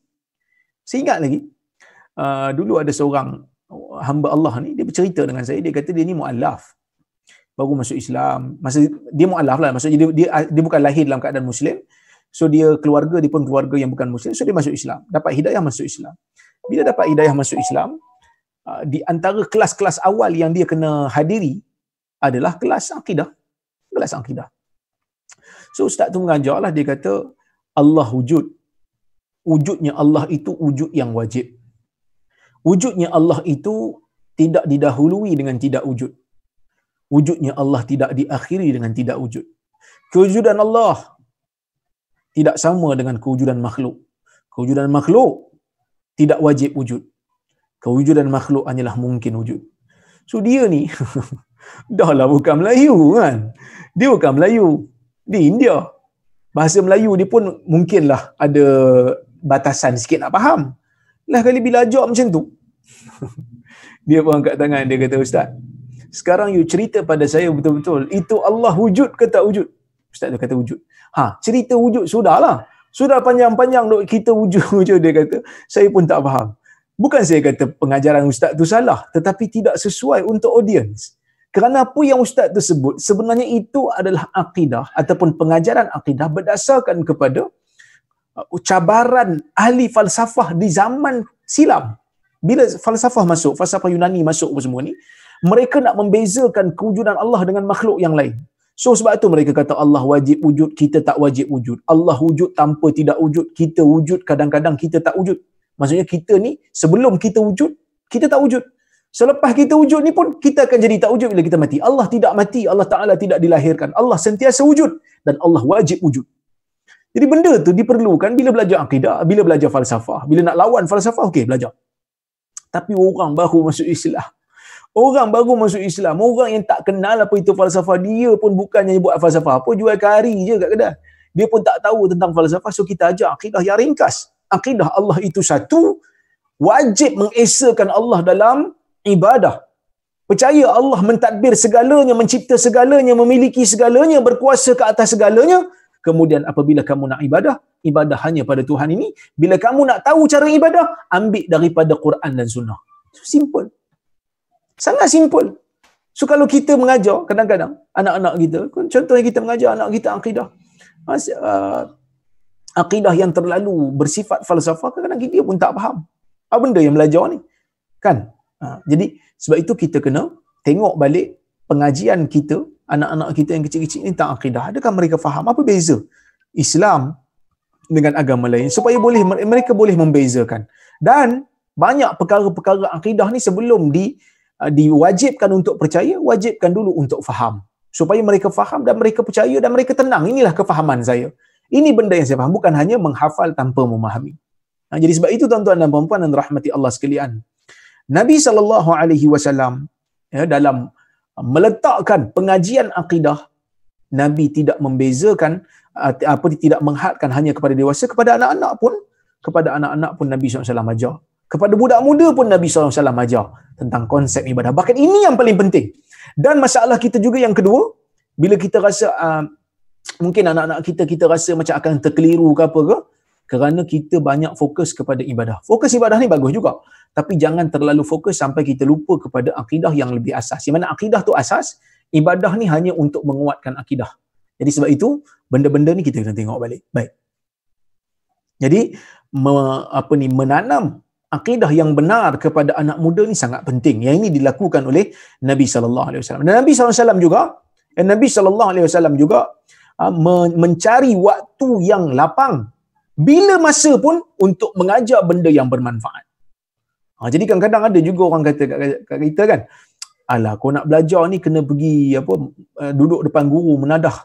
Saya ingat lagi ah, dulu ada seorang oh, hamba Allah ni dia bercerita dengan saya dia kata dia ni mualaf baru masuk Islam masa dia mualaf lah maksudnya dia, dia dia bukan lahir dalam keadaan muslim So dia keluarga dia pun keluarga yang bukan muslim, so dia masuk Islam, dapat hidayah masuk Islam. Bila dapat hidayah masuk Islam, ah, di antara kelas-kelas awal yang dia kena hadiri adalah kelas akidah. Kelas akidah. So ustaz tu mengajar lah, dia kata Allah wujud. Wujudnya Allah itu wujud yang wajib. Wujudnya Allah itu tidak didahului dengan tidak wujud. Wujudnya Allah tidak diakhiri dengan tidak wujud. Kewujudan Allah tidak sama dengan kewujudan makhluk. Kewujudan makhluk tidak wajib wujud. Kewujudan makhluk hanyalah mungkin wujud. So dia ni, dah lah bukan Melayu kan. Dia bukan Melayu. Di India. Bahasa Melayu dia pun mungkinlah ada batasan sikit nak faham. Lah kali bila ajak macam tu. dia pun angkat tangan, dia kata, Ustaz, sekarang you cerita pada saya betul-betul, itu Allah wujud ke tak wujud? Ustaz tu kata wujud. Ha, cerita wujud sudahlah. Sudah panjang-panjang dok kita wujud-wujud dia kata. Saya pun tak faham. Bukan saya kata pengajaran ustaz tu salah, tetapi tidak sesuai untuk audience. Kerana apa yang ustaz sebut sebenarnya itu adalah akidah ataupun pengajaran akidah berdasarkan kepada uh, cabaran ahli falsafah di zaman silam. Bila falsafah masuk, falsafah Yunani masuk semua ni, mereka nak membezakan kewujudan Allah dengan makhluk yang lain. So sebab tu mereka kata Allah wajib wujud, kita tak wajib wujud. Allah wujud tanpa tidak wujud, kita wujud kadang-kadang kita tak wujud. Maksudnya kita ni sebelum kita wujud, kita tak wujud. Selepas kita wujud ni pun kita akan jadi tak wujud bila kita mati. Allah tidak mati, Allah Taala tidak dilahirkan. Allah sentiasa wujud dan Allah wajib wujud. Jadi benda tu diperlukan bila belajar akidah, bila belajar falsafah, bila nak lawan falsafah okey belajar. Tapi orang baru masuk Islam Orang baru masuk Islam, orang yang tak kenal apa itu falsafah, dia pun bukannya buat falsafah apa, jual kari je kat kedai. Dia pun tak tahu tentang falsafah, so kita ajar akidah yang ringkas. Akidah Allah itu satu, wajib mengesahkan Allah dalam ibadah. Percaya Allah mentadbir segalanya, mencipta segalanya, memiliki segalanya, berkuasa ke atas segalanya. Kemudian apabila kamu nak ibadah, ibadah hanya pada Tuhan ini. Bila kamu nak tahu cara ibadah, ambil daripada Quran dan Sunnah. So simple. Sangat simple. So kalau kita mengajar kadang-kadang anak-anak kita, contohnya kita mengajar anak kita akidah. Mas, uh, akidah yang terlalu bersifat falsafah, kadang-kadang dia pun tak faham. Apa benda yang belajar ni? Kan? Uh, jadi sebab itu kita kena tengok balik pengajian kita, anak-anak kita yang kecil-kecil ni tentang akidah. Adakah mereka faham? Apa beza Islam dengan agama lain? Supaya boleh mereka boleh membezakan. Dan banyak perkara-perkara akidah ni sebelum di Ah, diwajibkan untuk percaya, wajibkan dulu untuk faham. Supaya mereka faham dan mereka percaya dan mereka tenang. Inilah kefahaman saya. Ini benda yang saya faham. Bukan hanya menghafal tanpa memahami. Nah, jadi sebab itu tuan-tuan dan perempuan dan rahmati Allah sekalian. Nabi saw ya dalam ah, meletakkan pengajian akidah Nabi tidak membezakan ah, apa tidak menghadkan hanya kepada dewasa kepada anak-anak pun kepada anak-anak pun Nabi SAW alaihi ajar. Kepada budak muda pun Nabi SAW ajar tentang konsep ibadah. Bahkan ini yang paling penting. Dan masalah kita juga yang kedua, bila kita rasa uh, mungkin anak-anak kita, kita rasa macam akan terkeliru ke apa ke, kerana kita banyak fokus kepada ibadah. Fokus ibadah ni bagus juga. Tapi jangan terlalu fokus sampai kita lupa kepada akidah yang lebih asas. Di mana akidah tu asas, ibadah ni hanya untuk menguatkan akidah. Jadi sebab itu, benda-benda ni kita kena tengok balik. Baik. Jadi, me, apa ni, menanam akidah yang benar kepada anak muda ni sangat penting. Yang ini dilakukan oleh Nabi sallallahu alaihi wasallam. Dan Nabi sallallahu alaihi wasallam juga dan Nabi sallallahu alaihi wasallam juga ah, mencari waktu yang lapang bila masa pun untuk mengajar benda yang bermanfaat. Ah, jadi kadang-kadang ada juga orang kata kat kita kan, alah kau nak belajar ni kena pergi apa ah, duduk depan guru menadah.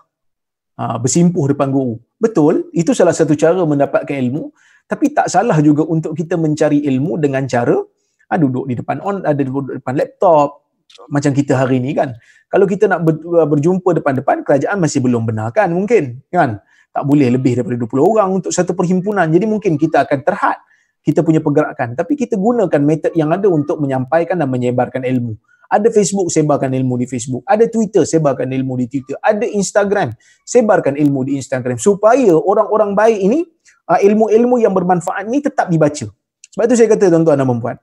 bersimpuh depan guru. Betul, itu salah satu cara mendapatkan ilmu, tapi tak salah juga untuk kita mencari ilmu dengan cara ha, duduk di depan on ada duduk depan laptop macam kita hari ini kan kalau kita nak uh, berjumpa depan-depan kerajaan masih belum benarkan mungkin kan tak boleh lebih daripada 20 orang untuk satu perhimpunan jadi mungkin kita akan terhad kita punya pergerakan tapi kita gunakan method yang ada untuk menyampaikan dan menyebarkan ilmu ada Facebook sebarkan ilmu di Facebook ada Twitter sebarkan ilmu di Twitter ada Instagram sebarkan ilmu di Instagram supaya orang-orang baik ini Ah, ilmu-ilmu yang bermanfaat ni tetap dibaca. Sebab itu saya kata tuan-tuan dan puan-puan,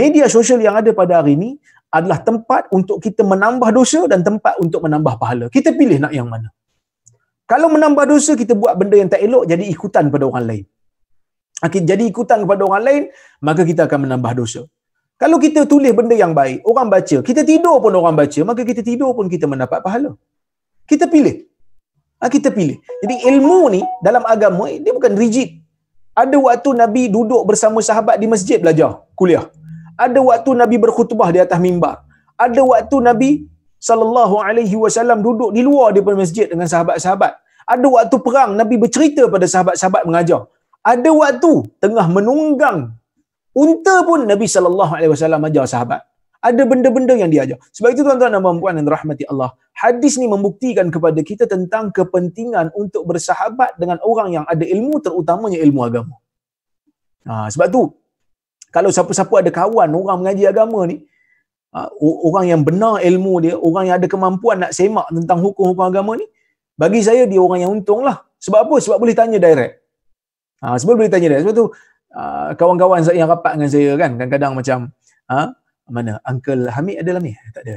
media sosial yang ada pada hari ini adalah tempat untuk kita menambah dosa dan tempat untuk menambah pahala. Kita pilih nak yang mana. Kalau menambah dosa, kita buat benda yang tak elok, jadi ikutan pada orang lain. Ah, jadi ikutan kepada orang lain, maka kita akan menambah dosa. Kalau kita tulis benda yang baik, orang baca, kita tidur pun orang baca, maka kita tidur pun kita mendapat pahala. Kita pilih. Ah, kita pilih. Jadi ilmu ni dalam agama dia bukan rigid. Ada waktu Nabi duduk bersama sahabat di masjid belajar kuliah. Ada waktu Nabi berkhutbah di atas mimbar. Ada waktu Nabi sallallahu alaihi wasallam duduk di luar di masjid dengan sahabat-sahabat. Ada waktu perang Nabi bercerita pada sahabat-sahabat mengajar. Ada waktu tengah menunggang unta pun Nabi sallallahu alaihi wasallam ajar sahabat ada benda-benda yang dia Sebab itu tuan-tuan dan puan-puan yang rahmati Allah, hadis ni membuktikan kepada kita tentang kepentingan untuk bersahabat dengan orang yang ada ilmu terutamanya ilmu agama. Ha, sebab tu kalau siapa-siapa ada kawan orang mengaji agama ni, ha, orang yang benar ilmu dia, orang yang ada kemampuan nak semak tentang hukum-hukum agama ni, bagi saya dia orang yang untung lah. Sebab apa? Sebab boleh tanya direct. Ha, sebab boleh tanya direct. Sebab tu kawan ha, kawan-kawan yang rapat dengan saya kan kadang-kadang macam ha, mana Uncle Hamid ada lah ni? Eh, tak ada.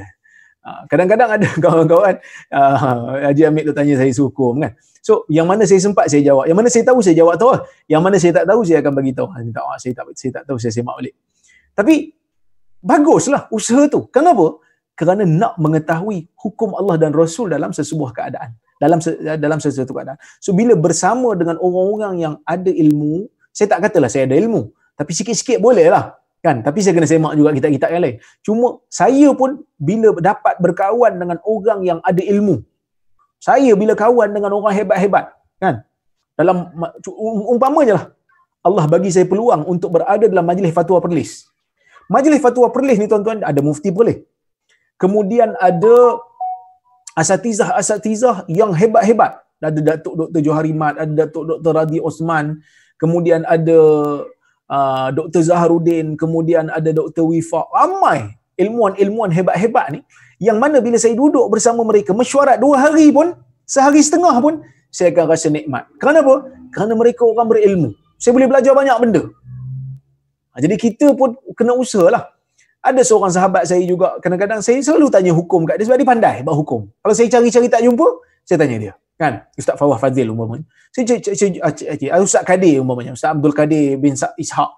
Ah, kadang-kadang ada kawan-kawan uh, Haji Hamid tu tanya saya sukum kan. So yang mana saya sempat saya jawab. Yang mana saya tahu saya jawab tahu. Yang mana saya tak tahu saya akan bagi tahu. Saya tak oh, saya tak saya tak tahu saya semak balik. Tapi baguslah usaha tu. Kenapa? Kerana nak mengetahui hukum Allah dan Rasul dalam sesebuah keadaan. Dalam dalam sesuatu keadaan. So bila bersama dengan orang-orang yang ada ilmu, saya tak katalah saya ada ilmu. Tapi sikit-sikit boleh lah kan tapi saya kena semak juga kitab-kitab yang lain cuma saya pun bila dapat berkawan dengan orang yang ada ilmu saya bila kawan dengan orang hebat-hebat kan dalam um-, umpamanya lah Allah bagi saya peluang untuk berada dalam majlis fatwa perlis majlis fatwa perlis ni tuan-tuan ada mufti perlis kemudian ada asatizah-asatizah yang hebat-hebat ada Datuk Dr. Johari Mat, ada Datuk Dr. Radhi Osman, kemudian ada uh, ah, Dr. Zaharuddin, kemudian ada Dr. Wifa, ramai ilmuwan-ilmuwan hebat-hebat ni yang mana bila saya duduk bersama mereka mesyuarat dua hari pun, sehari setengah pun, saya akan rasa nikmat. Kerana Kerana mereka orang berilmu. Saya boleh belajar banyak benda. Ha, jadi kita pun kena usahalah. Ada seorang sahabat saya juga, kadang-kadang saya selalu tanya hukum kat dia sebab dia pandai buat hukum. Kalau saya cari-cari tak jumpa, saya tanya dia kan Ustaz Fawah Fazil umpamanya saya cik, cik, cik, ah, cik, ah, Ustaz Kadir umpamanya Ustaz Abdul Kadir bin Ishaq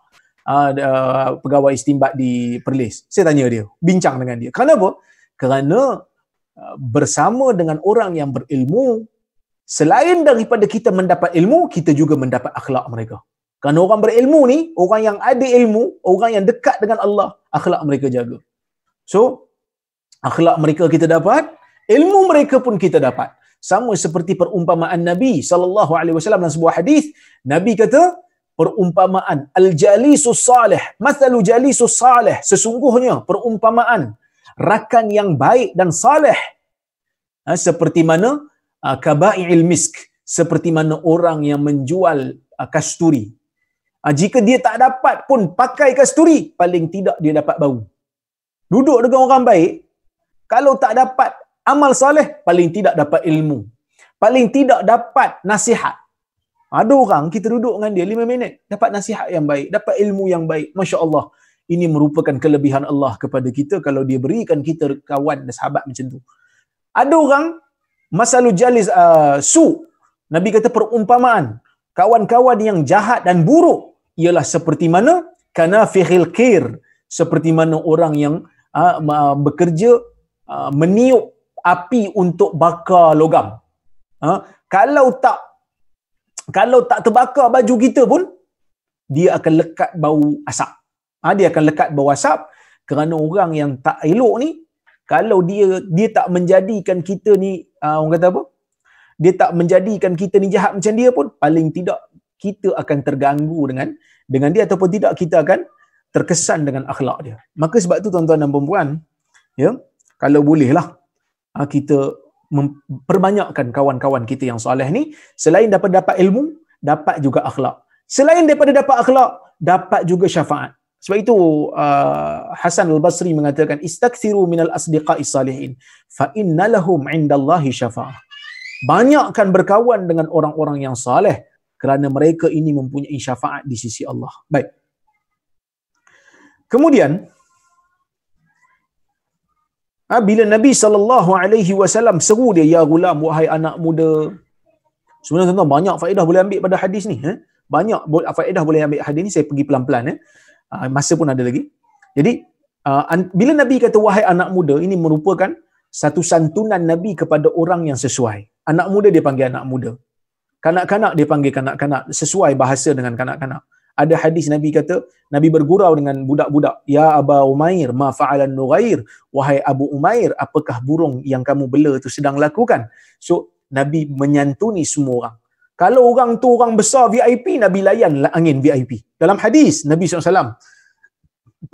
uh, ah, pegawai istimbat di Perlis saya tanya dia bincang dengan dia kenapa kerana bersama dengan orang yang berilmu selain daripada kita mendapat ilmu kita juga mendapat akhlak mereka kerana orang berilmu ni orang yang ada ilmu orang yang dekat dengan Allah akhlak mereka jaga so akhlak mereka kita dapat ilmu mereka pun kita dapat sama seperti perumpamaan Nabi sallallahu alaihi wasallam dalam sebuah hadis Nabi kata perumpamaan al-jalisu salih mathalu jalisu salih sesungguhnya perumpamaan rakan yang baik dan saleh ha, seperti mana uh, ha, kaba'il misk seperti mana orang yang menjual uh, kasturi uh, jika dia tak dapat pun pakai kasturi paling tidak dia dapat bau duduk dengan orang baik kalau tak dapat amal soleh paling tidak dapat ilmu paling tidak dapat nasihat ada orang kita duduk dengan dia lima minit dapat nasihat yang baik dapat ilmu yang baik masya-Allah ini merupakan kelebihan Allah kepada kita kalau dia berikan kita kawan dan sahabat macam tu ada orang masalul jalis uh, su nabi kata perumpamaan kawan-kawan yang jahat dan buruk ialah seperti mana kana fihil kir seperti mana orang yang uh, bekerja uh, meniup api untuk bakar logam. Ha? Kalau tak kalau tak terbakar baju kita pun dia akan lekat bau asap. Ha? dia akan lekat bau asap kerana orang yang tak elok ni kalau dia dia tak menjadikan kita ni uh, orang kata apa? Dia tak menjadikan kita ni jahat macam dia pun paling tidak kita akan terganggu dengan dengan dia ataupun tidak kita akan terkesan dengan akhlak dia. Maka sebab tu tuan-tuan dan puan-puan ya kalau bolehlah Ah, kita memperbanyakkan kawan-kawan kita yang soleh ni selain daripada dapat ilmu dapat juga akhlak selain daripada dapat akhlak dapat juga syafaat sebab itu uh, Hasan al-Basri mengatakan istakthiru minal asdiqai salihin fa innalahum indallahi syafaah banyakkan berkawan dengan orang-orang yang soleh kerana mereka ini mempunyai syafaat di sisi Allah baik kemudian Ha, bila Nabi sallallahu alaihi wasallam seru dia ya gulam wahai anak muda. Sebenarnya tuan banyak faedah boleh ambil pada hadis ni, eh? Banyak faedah boleh ambil hadis ni, saya pergi pelan-pelan eh. Masa pun ada lagi. Jadi, bila Nabi kata wahai anak muda, ini merupakan satu santunan Nabi kepada orang yang sesuai. Anak muda dia panggil anak muda. Kanak-kanak dia panggil kanak-kanak sesuai bahasa dengan kanak-kanak ada hadis Nabi kata, Nabi bergurau dengan budak-budak, Ya Aba Umair, ma fa'alan nughair, wahai Abu Umair, apakah burung yang kamu bela itu sedang lakukan? So, Nabi menyantuni semua orang. Kalau orang tu orang besar VIP, Nabi layan angin VIP. Dalam hadis, Nabi SAW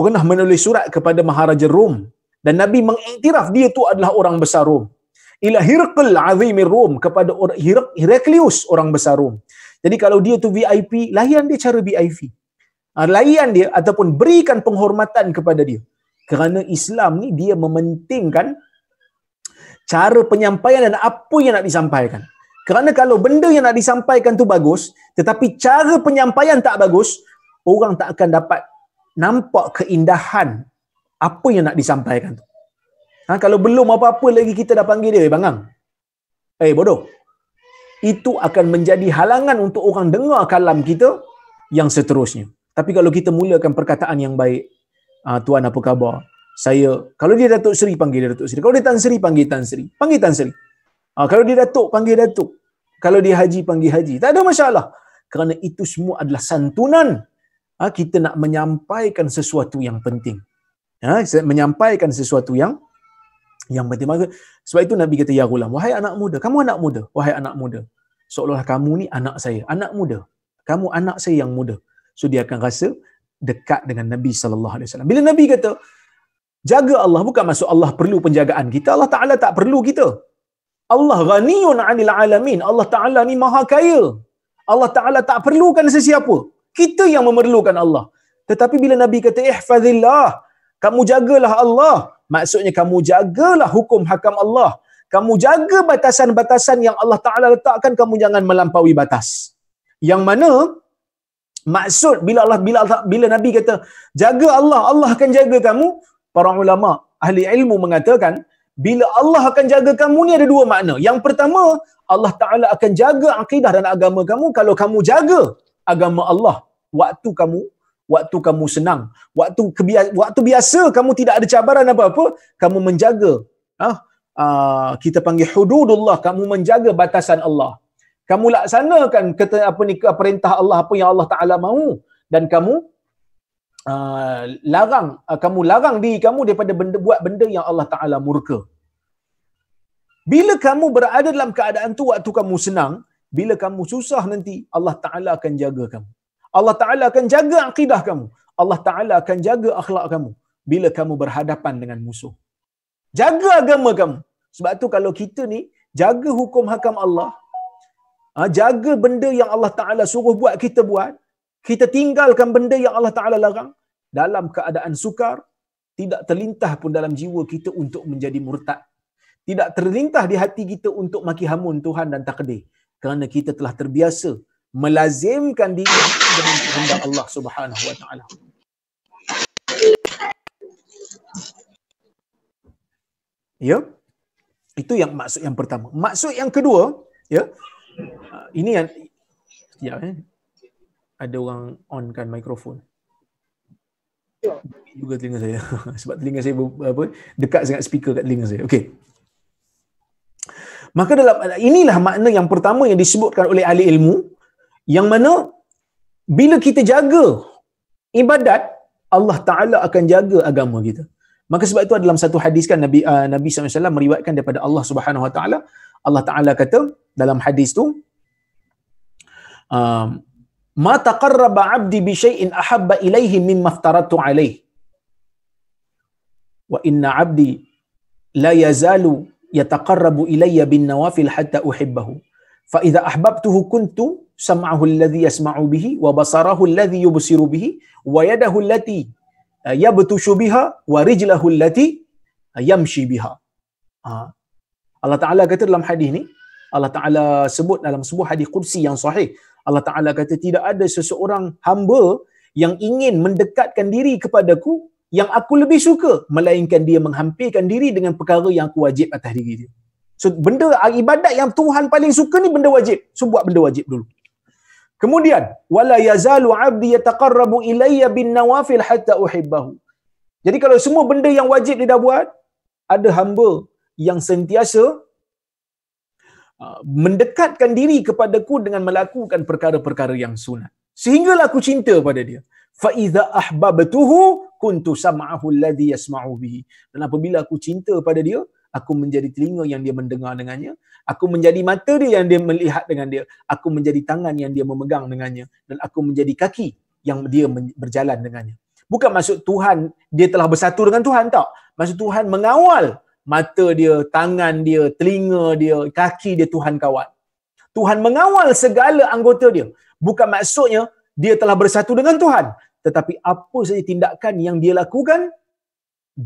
pernah menulis surat kepada Maharaja Rom dan Nabi mengiktiraf dia tu adalah orang besar Rom. Ila Hirqal Azimir Rom kepada Heraklius, orang besar Rom. Jadi kalau dia tu VIP, layan dia cara VIP. Ah, layan dia ataupun berikan penghormatan kepada dia. Kerana Islam ni dia mementingkan cara penyampaian dan apa yang nak disampaikan. Kerana kalau benda yang nak disampaikan tu bagus, tetapi cara penyampaian tak bagus, orang tak akan dapat nampak keindahan apa yang nak disampaikan tu. Ha, kalau belum apa-apa lagi kita dah panggil dia, eh, bangang. Eh bodoh, itu akan menjadi halangan untuk orang dengar kalam kita yang seterusnya. Tapi kalau kita mulakan perkataan yang baik, ah, Tuan apa khabar? Saya, kalau dia Datuk Seri, panggil dia Datuk Seri. Kalau dia Tan Seri, panggil Tan Seri. Panggil Tan Seri. Ah, kalau dia Datuk, panggil Datuk. Kalau dia Haji, panggil Haji. Tak ada masalah. Kerana itu semua adalah santunan. Ah, kita nak menyampaikan sesuatu yang penting. menyampaikan sesuatu yang yang penting maka sebab itu Nabi kata ya gulam wahai anak muda kamu anak muda wahai anak muda seolah-olah kamu ni anak saya anak muda kamu anak saya yang muda so dia akan rasa dekat dengan Nabi sallallahu alaihi wasallam bila Nabi kata jaga Allah bukan maksud Allah perlu penjagaan kita Allah taala tak perlu kita Allah ghaniyun anil alamin Allah taala ni maha kaya Allah taala tak perlukan sesiapa kita yang memerlukan Allah tetapi bila Nabi kata ihfazillah kamu jagalah Allah Maksudnya kamu jagalah hukum hakam Allah. Kamu jaga batasan-batasan yang Allah Ta'ala letakkan, kamu jangan melampaui batas. Yang mana maksud bila Allah bila Allah, bila Nabi kata jaga Allah Allah akan jaga kamu para ulama ahli ilmu mengatakan bila Allah akan jaga kamu ni ada dua makna yang pertama Allah taala akan jaga akidah dan agama kamu kalau kamu jaga agama Allah waktu kamu waktu kamu senang, waktu kebiasa, waktu biasa kamu tidak ada cabaran apa-apa, kamu menjaga ha? uh, kita panggil hududullah, kamu menjaga batasan Allah. Kamu laksanakan kata apa ni perintah Allah apa yang Allah Taala mahu dan kamu uh, larang uh, kamu larang diri kamu daripada benda, buat benda yang Allah Taala murka. Bila kamu berada dalam keadaan tu waktu kamu senang, bila kamu susah nanti Allah Taala akan jaga kamu. Allah Ta'ala akan jaga akidah kamu. Allah Ta'ala akan jaga akhlak kamu bila kamu berhadapan dengan musuh. Jaga agama kamu. Sebab tu kalau kita ni jaga hukum hakam Allah, ha, jaga benda yang Allah Ta'ala suruh buat kita buat, kita tinggalkan benda yang Allah Ta'ala larang, dalam keadaan sukar, tidak terlintah pun dalam jiwa kita untuk menjadi murtad. Tidak terlintah di hati kita untuk maki hamun Tuhan dan takdir. Kerana kita telah terbiasa melazimkan diri dengan kehendak Allah Subhanahu wa taala. Ya. Itu yang maksud yang pertama. Maksud yang kedua, ya. Ah, ini yang ya eh? ada orang onkan mikrofon. Juga telinga saya. Sebab telinga saya apa dekat sangat speaker kat telinga saya. Okey. Maka dalam inilah makna yang pertama yang disebutkan oleh ahli ilmu yang mana bila kita jaga ibadat, Allah Taala akan jaga agama kita. Maka sebab itu dalam satu hadis kan Nabi uh, Nabi SAW meriwayatkan daripada Allah Subhanahu Wa Taala, Allah Taala kata dalam hadis tu um, ma taqarraba 'abdi bi shay'in ahabba ilayhi mimma aftaratu 'alaihi, wa inna 'abdi la yazalu yataqarrabu ilayya bin nawafil hatta uhibbahu fa idza ahbabtuhu kuntu sam'ahu alladhi yasma'u bihi wa basarahu alladhi yubsiru bihi wa yadahu allati uh, yabtushu biha wa rijlahu allati uh, yamshi biha. Ha. Allah Taala kata dalam hadis ni, Allah Taala sebut dalam sebuah hadis kursi yang sahih, Allah Taala kata tidak ada seseorang hamba yang ingin mendekatkan diri kepadaku yang aku lebih suka melainkan dia menghampirkan diri dengan perkara yang aku wajib atas diri dia. So, benda uh, ibadat yang Tuhan paling suka ni benda wajib. So, buat benda wajib dulu. Kemudian, wala yazalu abdi yataqarrabu ilayya bin nawafil hatta uhibbahu. Jadi kalau semua benda yang wajib dia dah buat, ada hamba yang sentiasa uh, mendekatkan diri kepadaku dengan melakukan perkara-perkara yang sunat. Sehinggalah aku cinta pada dia. Fa iza ahbabtuhu kuntu sam'ahu alladhi yasma'u bihi. Dan apabila aku cinta pada dia, aku menjadi telinga yang dia mendengar dengannya, aku menjadi mata dia yang dia melihat dengan dia, aku menjadi tangan yang dia memegang dengannya dan aku menjadi kaki yang dia berjalan dengannya. Bukan maksud Tuhan dia telah bersatu dengan Tuhan tak. Maksud Tuhan mengawal mata dia, tangan dia, telinga dia, kaki dia Tuhan kawal. Tuhan mengawal segala anggota dia. Bukan maksudnya dia telah bersatu dengan Tuhan, tetapi apa saja tindakan yang dia lakukan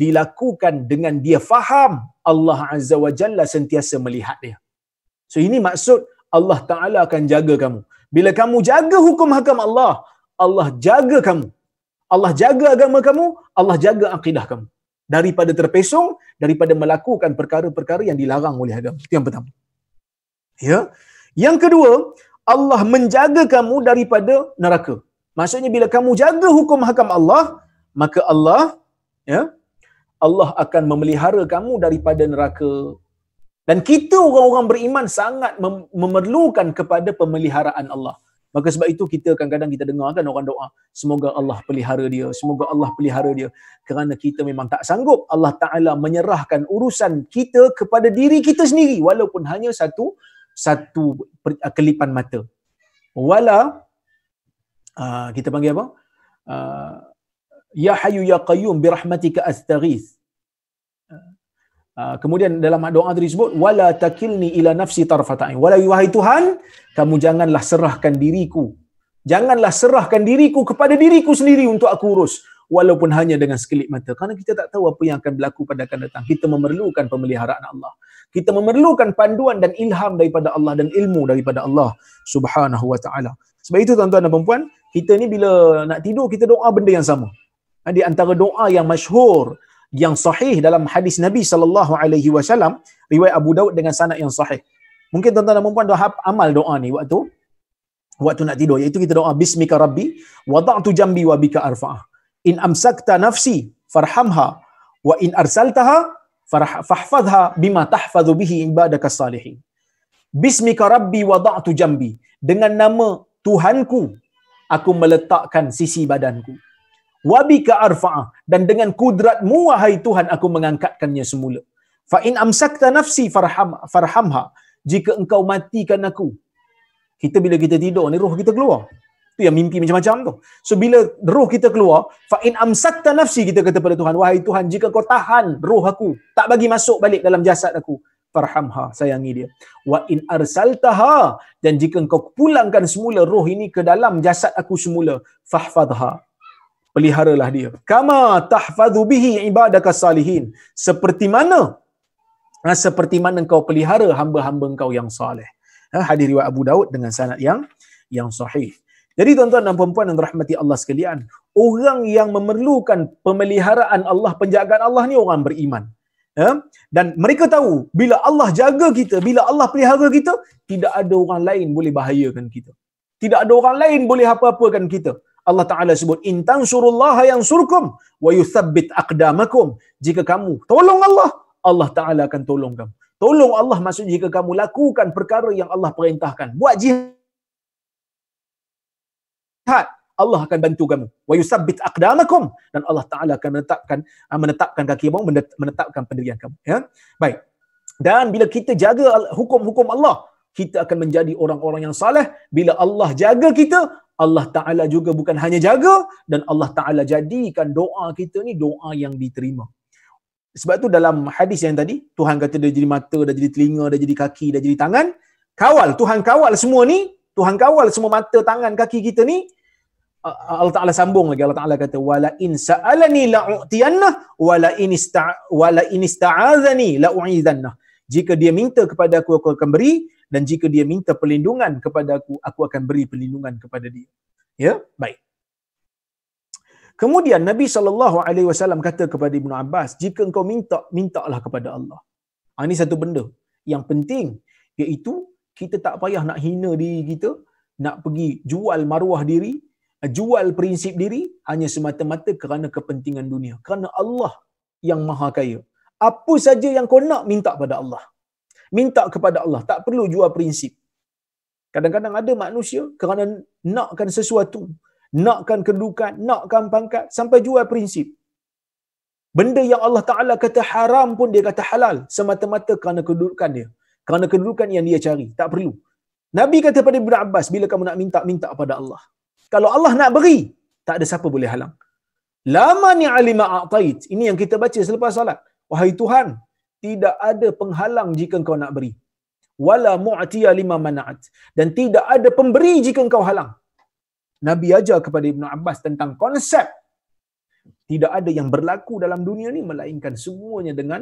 dilakukan dengan dia faham Allah Azza wa Jalla sentiasa melihat dia. So ini maksud Allah Ta'ala akan jaga kamu. Bila kamu jaga hukum hakam Allah, Allah jaga kamu. Allah jaga agama kamu, Allah jaga akidah kamu. Daripada terpesong, daripada melakukan perkara-perkara yang dilarang oleh agama. Itu yang pertama. Ya. Yang kedua, Allah menjaga kamu daripada neraka. Maksudnya bila kamu jaga hukum hakam Allah, maka Allah ya, Allah akan memelihara kamu daripada neraka. Dan kita orang-orang beriman sangat mem- memerlukan kepada pemeliharaan Allah. Maka sebab itu kita kadang-kadang kita dengar kan orang doa, semoga Allah pelihara dia, semoga Allah pelihara dia. Kerana kita memang tak sanggup Allah Ta'ala menyerahkan urusan kita kepada diri kita sendiri. Walaupun hanya satu satu uh, kelipan mata. Walau uh, kita panggil apa? Uh, Ya Hayyu Ya Qayyum bi rahmatika astaghis. Ah, kemudian dalam doa tersebut wala takilni ila nafsi tarfatain. ain. Wala wahai Tuhan, kamu janganlah serahkan diriku. Janganlah serahkan diriku kepada diriku sendiri untuk aku urus walaupun hanya dengan sekelip mata. Karena kita tak tahu apa yang akan berlaku pada akan datang. Kita memerlukan pemeliharaan Allah. Kita memerlukan panduan dan ilham daripada Allah dan ilmu daripada Allah Subhanahu wa taala. Sebab itu tuan-tuan dan puan kita ni bila nak tidur kita doa benda yang sama. Ah, di antara doa yang masyhur yang sahih dalam hadis Nabi sallallahu alaihi wasallam riwayat Abu Daud dengan sanad yang sahih. Mungkin tuan-tuan dan puan-puan dah amal doa ni waktu waktu nak tidur iaitu kita doa bismika rabbi wada'tu jambi wa bika arfa'ah in amsakta nafsi farhamha wa in arsaltaha fahfazha bima tahfazu bihi ibadaka salihin. Bismika rabbi wada'tu jambi dengan nama Tuhanku aku meletakkan sisi badanku wabika arfa'ah dan dengan kudratmu wahai Tuhan aku mengangkatkannya semula. Fa in amsakta nafsi farham farhamha jika engkau matikan aku. Kita bila kita tidur ni roh kita keluar. Tu yang mimpi macam-macam tu. So bila roh kita keluar, fa in amsakta nafsi kita kata pada Tuhan, wahai Tuhan jika kau tahan roh aku, tak bagi masuk balik dalam jasad aku, farhamha sayangi dia. Wa in arsaltaha dan jika engkau pulangkan semula roh ini ke dalam jasad aku semula, fahfadha peliharalah dia kama tahfazu bihi ibadaka salihin seperti mana ha, seperti mana engkau pelihara hamba-hamba engkau yang soleh ha, hadis riwayat Abu Daud dengan sanad yang yang sahih jadi tuan-tuan dan puan-puan yang rahmati Allah sekalian orang yang memerlukan pemeliharaan Allah penjagaan Allah ni orang beriman ha? dan mereka tahu bila Allah jaga kita bila Allah pelihara kita tidak ada orang lain boleh bahayakan kita tidak ada orang lain boleh apa-apakan kita. Allah Ta'ala sebut, Intang surullaha yang surkum, wa yuthabbit akdamakum. Jika kamu tolong Allah, Allah Ta'ala akan tolong kamu. Tolong Allah maksud jika kamu lakukan perkara yang Allah perintahkan. Buat jihad. Allah akan bantu kamu. Wa yusabbit aqdamakum dan Allah Taala akan menetapkan ah, menetapkan kaki kamu menetapkan pendirian kamu ya. Baik. Dan bila kita jaga hukum-hukum Allah, kita akan menjadi orang-orang yang saleh. Bila Allah jaga kita, Allah Ta'ala juga bukan hanya jaga dan Allah Ta'ala jadikan doa kita ni doa yang diterima. Sebab tu dalam hadis yang tadi, Tuhan kata dia jadi mata, dia jadi telinga, dia jadi kaki, dia jadi tangan. Kawal, Tuhan kawal semua ni, Tuhan kawal semua mata, tangan, kaki kita ni. Allah Ta'ala sambung lagi, Allah Ta'ala kata, Wala in sa'alani la'u'tiannah, wala in, ista, wala in ista'azani la'u'idhannah. Jika dia minta kepada aku, aku akan beri dan jika dia minta perlindungan kepada aku, aku akan beri perlindungan kepada dia. Ya, baik. Kemudian Nabi sallallahu alaihi wasallam kata kepada Ibnu Abbas, jika engkau minta, mintalah kepada Allah. Ha, ini satu benda yang penting iaitu kita tak payah nak hina diri kita, nak pergi jual maruah diri, jual prinsip diri hanya semata-mata kerana kepentingan dunia. Kerana Allah yang maha kaya. Apa saja yang kau nak minta pada Allah minta kepada Allah tak perlu jual prinsip kadang-kadang ada manusia kerana nakkan sesuatu nakkan kedudukan nakkan pangkat sampai jual prinsip benda yang Allah Taala kata haram pun dia kata halal semata-mata kerana kedudukan dia kerana kedudukan yang dia cari tak perlu Nabi kata kepada Ibn Abbas bila kamu nak minta minta kepada Allah kalau Allah nak beri tak ada siapa boleh halang Lama ni alima a'tait ini yang kita baca selepas salat. wahai Tuhan tidak ada penghalang jika engkau nak beri wala mu'tiya lima mana'at dan tidak ada pemberi jika engkau halang nabi ajar kepada ibnu abbas tentang konsep tidak ada yang berlaku dalam dunia ni melainkan semuanya dengan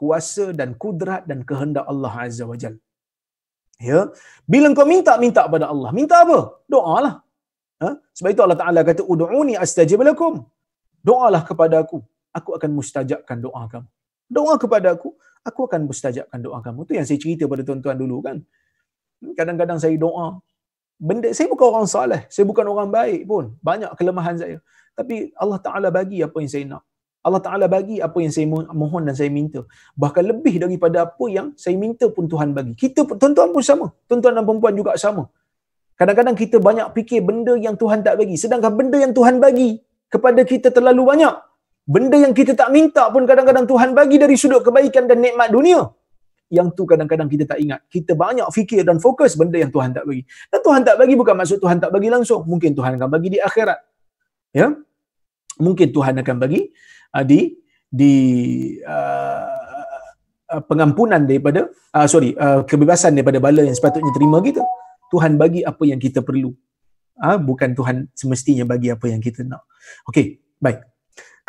kuasa dan kudrat dan kehendak Allah azza wajal ya bila engkau minta minta kepada Allah minta apa doalah ha? sebab itu Allah taala kata ud'uni astajib Doa lah kepada aku aku akan mustajabkan doa kamu doa kepada aku, aku akan mustajabkan doa kamu. Itu yang saya cerita pada tuan-tuan dulu kan. Kadang-kadang saya doa. Benda, saya bukan orang salah. Saya bukan orang baik pun. Banyak kelemahan saya. Tapi Allah Ta'ala bagi apa yang saya nak. Allah Ta'ala bagi apa yang saya mohon dan saya minta. Bahkan lebih daripada apa yang saya minta pun Tuhan bagi. Kita pun, tuan-tuan pun sama. Tuan-tuan dan perempuan juga sama. Kadang-kadang kita banyak fikir benda yang Tuhan tak bagi. Sedangkan benda yang Tuhan bagi kepada kita terlalu banyak. Benda yang kita tak minta pun kadang-kadang Tuhan bagi dari sudut kebaikan dan nikmat dunia. Yang tu kadang-kadang kita tak ingat. Kita banyak fikir dan fokus benda yang Tuhan tak bagi. Dan Tuhan tak bagi bukan maksud Tuhan tak bagi langsung. Mungkin Tuhan akan bagi di akhirat. Ya. Mungkin Tuhan akan bagi uh, di di uh, uh pengampunan daripada uh, sorry, uh, kebebasan daripada bala yang sepatutnya terima kita. Tuhan bagi apa yang kita perlu. Ah ha, bukan Tuhan semestinya bagi apa yang kita nak. Okey, baik.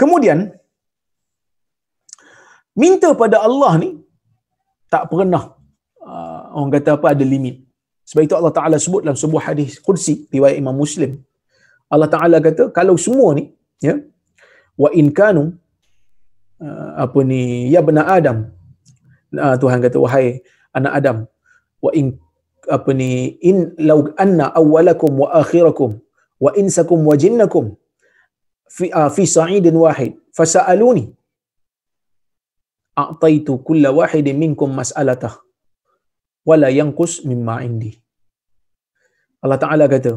Kemudian minta pada Allah ni tak pernah uh, orang kata apa ada limit. Sebab itu Allah Taala sebut dalam sebuah hadis kursi riwayat Imam Muslim. Allah Taala kata kalau semua ni ya wa in kanu uh, apa ni ya bena Adam. Uh, Tuhan kata wahai anak Adam wa in apa ni in law anna awwalakum wa akhirakum wa insakum wa jinnakum fi, uh, fi sa'idin wahid fasa'aluni a'taitu kulla wahidin minkum mas'alatah wala yanqus mimma indi Allah Ta'ala kata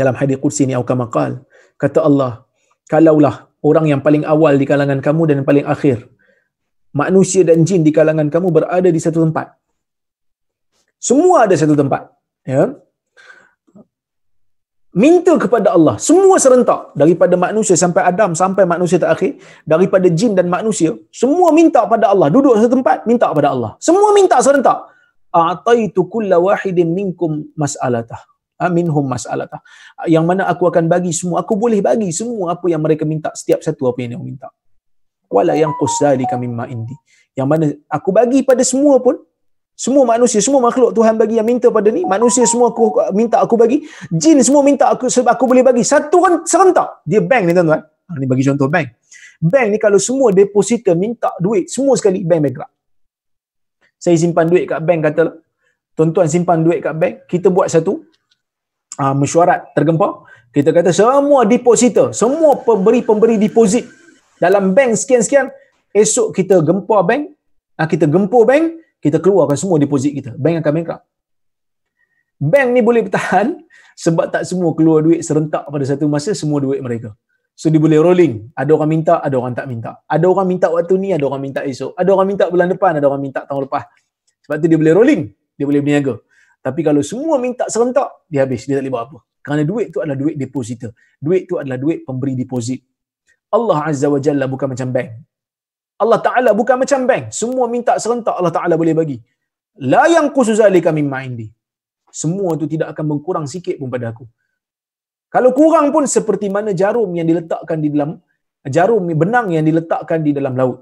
dalam hadis kursi ni Aukama Qal kata Allah kalaulah orang yang paling awal di kalangan kamu dan yang paling akhir manusia dan jin di kalangan kamu berada di satu tempat semua ada satu tempat ya minta kepada Allah semua serentak daripada manusia sampai Adam sampai manusia terakhir daripada jin dan manusia semua minta pada Allah duduk satu tempat minta pada Allah semua minta serentak ataitu kullu wahidin minkum mas'alatah aminhum ha, mas'alatah yang mana aku akan bagi semua aku boleh bagi semua apa yang mereka minta setiap satu apa yang mereka minta wala yang qusali kami ma indi yang mana aku bagi pada semua pun semua manusia, semua makhluk Tuhan bagi yang minta pada ni, manusia semua aku minta aku bagi, jin semua minta aku sebab aku boleh bagi. Satu kan serentak. Dia bank ni tuan-tuan. Ha, ni bagi contoh bank. Bank ni kalau semua depositor minta duit, semua sekali bank bergerak. Saya simpan duit kat bank kata, tuan-tuan simpan duit kat bank, kita buat satu uh, mesyuarat tergempar. Kita kata semua depositor, semua pemberi-pemberi deposit dalam bank sekian-sekian, esok kita gempa bank, ah, kita gempur bank, kita keluarkan semua deposit kita. Bank akan bankrupt. Bank ni boleh bertahan sebab tak semua keluar duit serentak pada satu masa semua duit mereka. So dia boleh rolling. Ada orang minta, ada orang tak minta. Ada orang minta waktu ni, ada orang minta esok. Ada orang minta bulan depan, ada orang minta tahun lepas. Sebab tu dia boleh rolling. Dia boleh berniaga. Tapi kalau semua minta serentak, dia habis. Dia tak boleh buat apa. Kerana duit tu adalah duit depositor. Duit tu adalah duit pemberi deposit. Allah Azza wa Jalla bukan macam bank. Allah Ta'ala bukan macam bank. Semua minta serentak Allah Ta'ala boleh bagi. La yang khususali kami ma'indi. Semua itu tidak akan berkurang sikit pun pada aku. Kalau kurang pun seperti mana jarum yang diletakkan di dalam jarum benang yang diletakkan di dalam laut.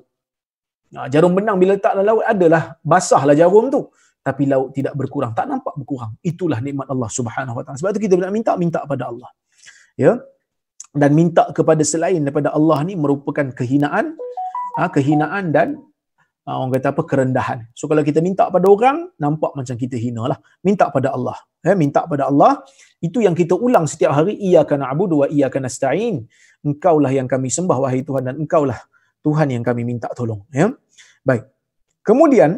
Ha, jarum benang bila letak dalam laut adalah basahlah jarum tu. Tapi laut tidak berkurang. Tak nampak berkurang. Itulah nikmat Allah subhanahu wa ta'ala. Sebab itu kita nak minta, minta pada Allah. Ya? Dan minta kepada selain daripada Allah ni merupakan kehinaan Ha, kehinaan dan ha, orang kata apa kerendahan. So kalau kita minta pada orang nampak macam kita hina lah. Minta pada Allah. Eh, minta pada Allah itu yang kita ulang setiap hari Ia iyyaka na'budu wa iyyaka nasta'in. Engkaulah yang kami sembah wahai Tuhan dan engkaulah Tuhan yang kami minta tolong, ya. Baik. Kemudian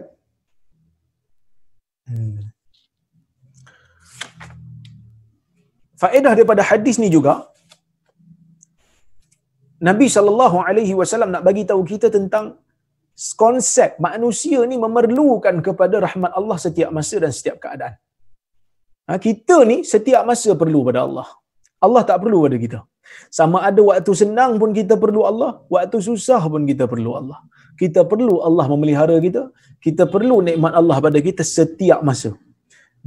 hmm. Faedah daripada hadis ni juga, Nabi sallallahu alaihi wasallam nak bagi tahu kita tentang konsep manusia ni memerlukan kepada rahmat Allah setiap masa dan setiap keadaan. Ha, kita ni setiap masa perlu pada Allah. Allah tak perlu pada kita. Sama ada waktu senang pun kita perlu Allah, waktu susah pun kita perlu Allah. Kita perlu Allah memelihara kita, kita perlu nikmat Allah pada kita setiap masa.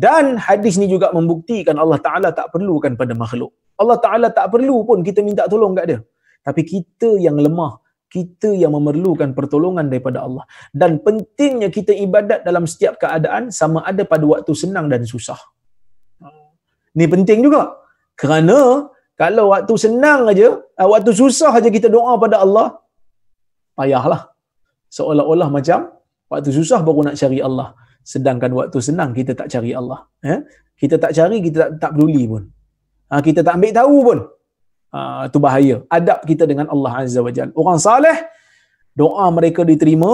Dan hadis ni juga membuktikan Allah Ta'ala tak perlukan pada makhluk. Allah Ta'ala tak perlu pun kita minta tolong kat dia tapi kita yang lemah kita yang memerlukan pertolongan daripada Allah dan pentingnya kita ibadat dalam setiap keadaan sama ada pada waktu senang dan susah Ini penting juga kerana kalau waktu senang aja eh, waktu susah aja kita doa pada Allah payahlah seolah-olah macam waktu susah baru nak cari Allah sedangkan waktu senang kita tak cari Allah eh kita tak cari kita tak, tak peduli pun ha, kita tak ambil tahu pun Ah, tu bahaya. Adab kita dengan Allah Azza wa Jal. Orang saleh, doa mereka diterima,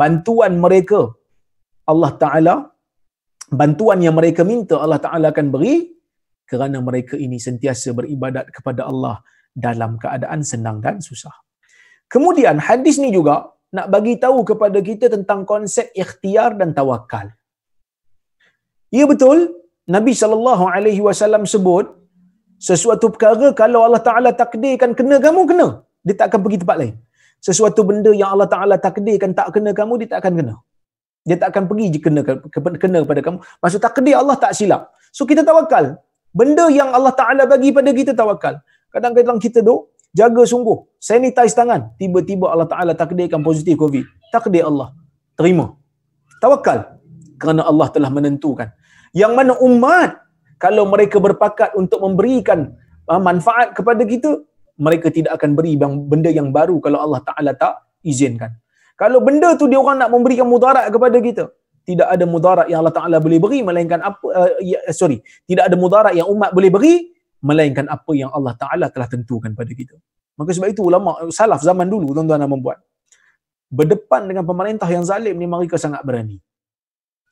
bantuan mereka Allah Ta'ala, bantuan yang mereka minta Allah Ta'ala akan beri kerana mereka ini sentiasa beribadat kepada Allah dalam keadaan senang dan susah. Kemudian hadis ni juga nak bagi tahu kepada kita tentang konsep ikhtiar dan tawakal. Ya betul, Nabi sallallahu alaihi wasallam sebut Sesuatu perkara kalau Allah Ta'ala takdirkan kena kamu, kena. Dia tak akan pergi tempat lain. Sesuatu benda yang Allah Ta'ala takdirkan tak kena kamu, dia tak akan kena. Dia tak akan pergi je kena, kena kepada kamu. Maksud takdir Allah tak silap. So kita tawakal. Benda yang Allah Ta'ala bagi pada kita tawakal. Kadang-kadang kita duk, jaga sungguh. Sanitize tangan. Tiba-tiba Allah Ta'ala takdirkan positif COVID. Takdir Allah. Terima. Tawakal. Kerana Allah telah menentukan. Yang mana umat kalau mereka berpakat untuk memberikan uh, manfaat kepada kita mereka tidak akan beri bang, benda yang baru kalau Allah Taala tak izinkan kalau benda tu dia orang nak memberikan mudarat kepada kita tidak ada mudarat yang Allah Taala boleh beri melainkan apa uh, ya, eh, sorry tidak ada mudarat yang umat boleh beri melainkan apa yang Allah Taala telah tentukan pada kita maka sebab itu ulama salaf zaman dulu tuan-tuan dan membuat berdepan dengan pemerintah yang zalim ni mereka sangat berani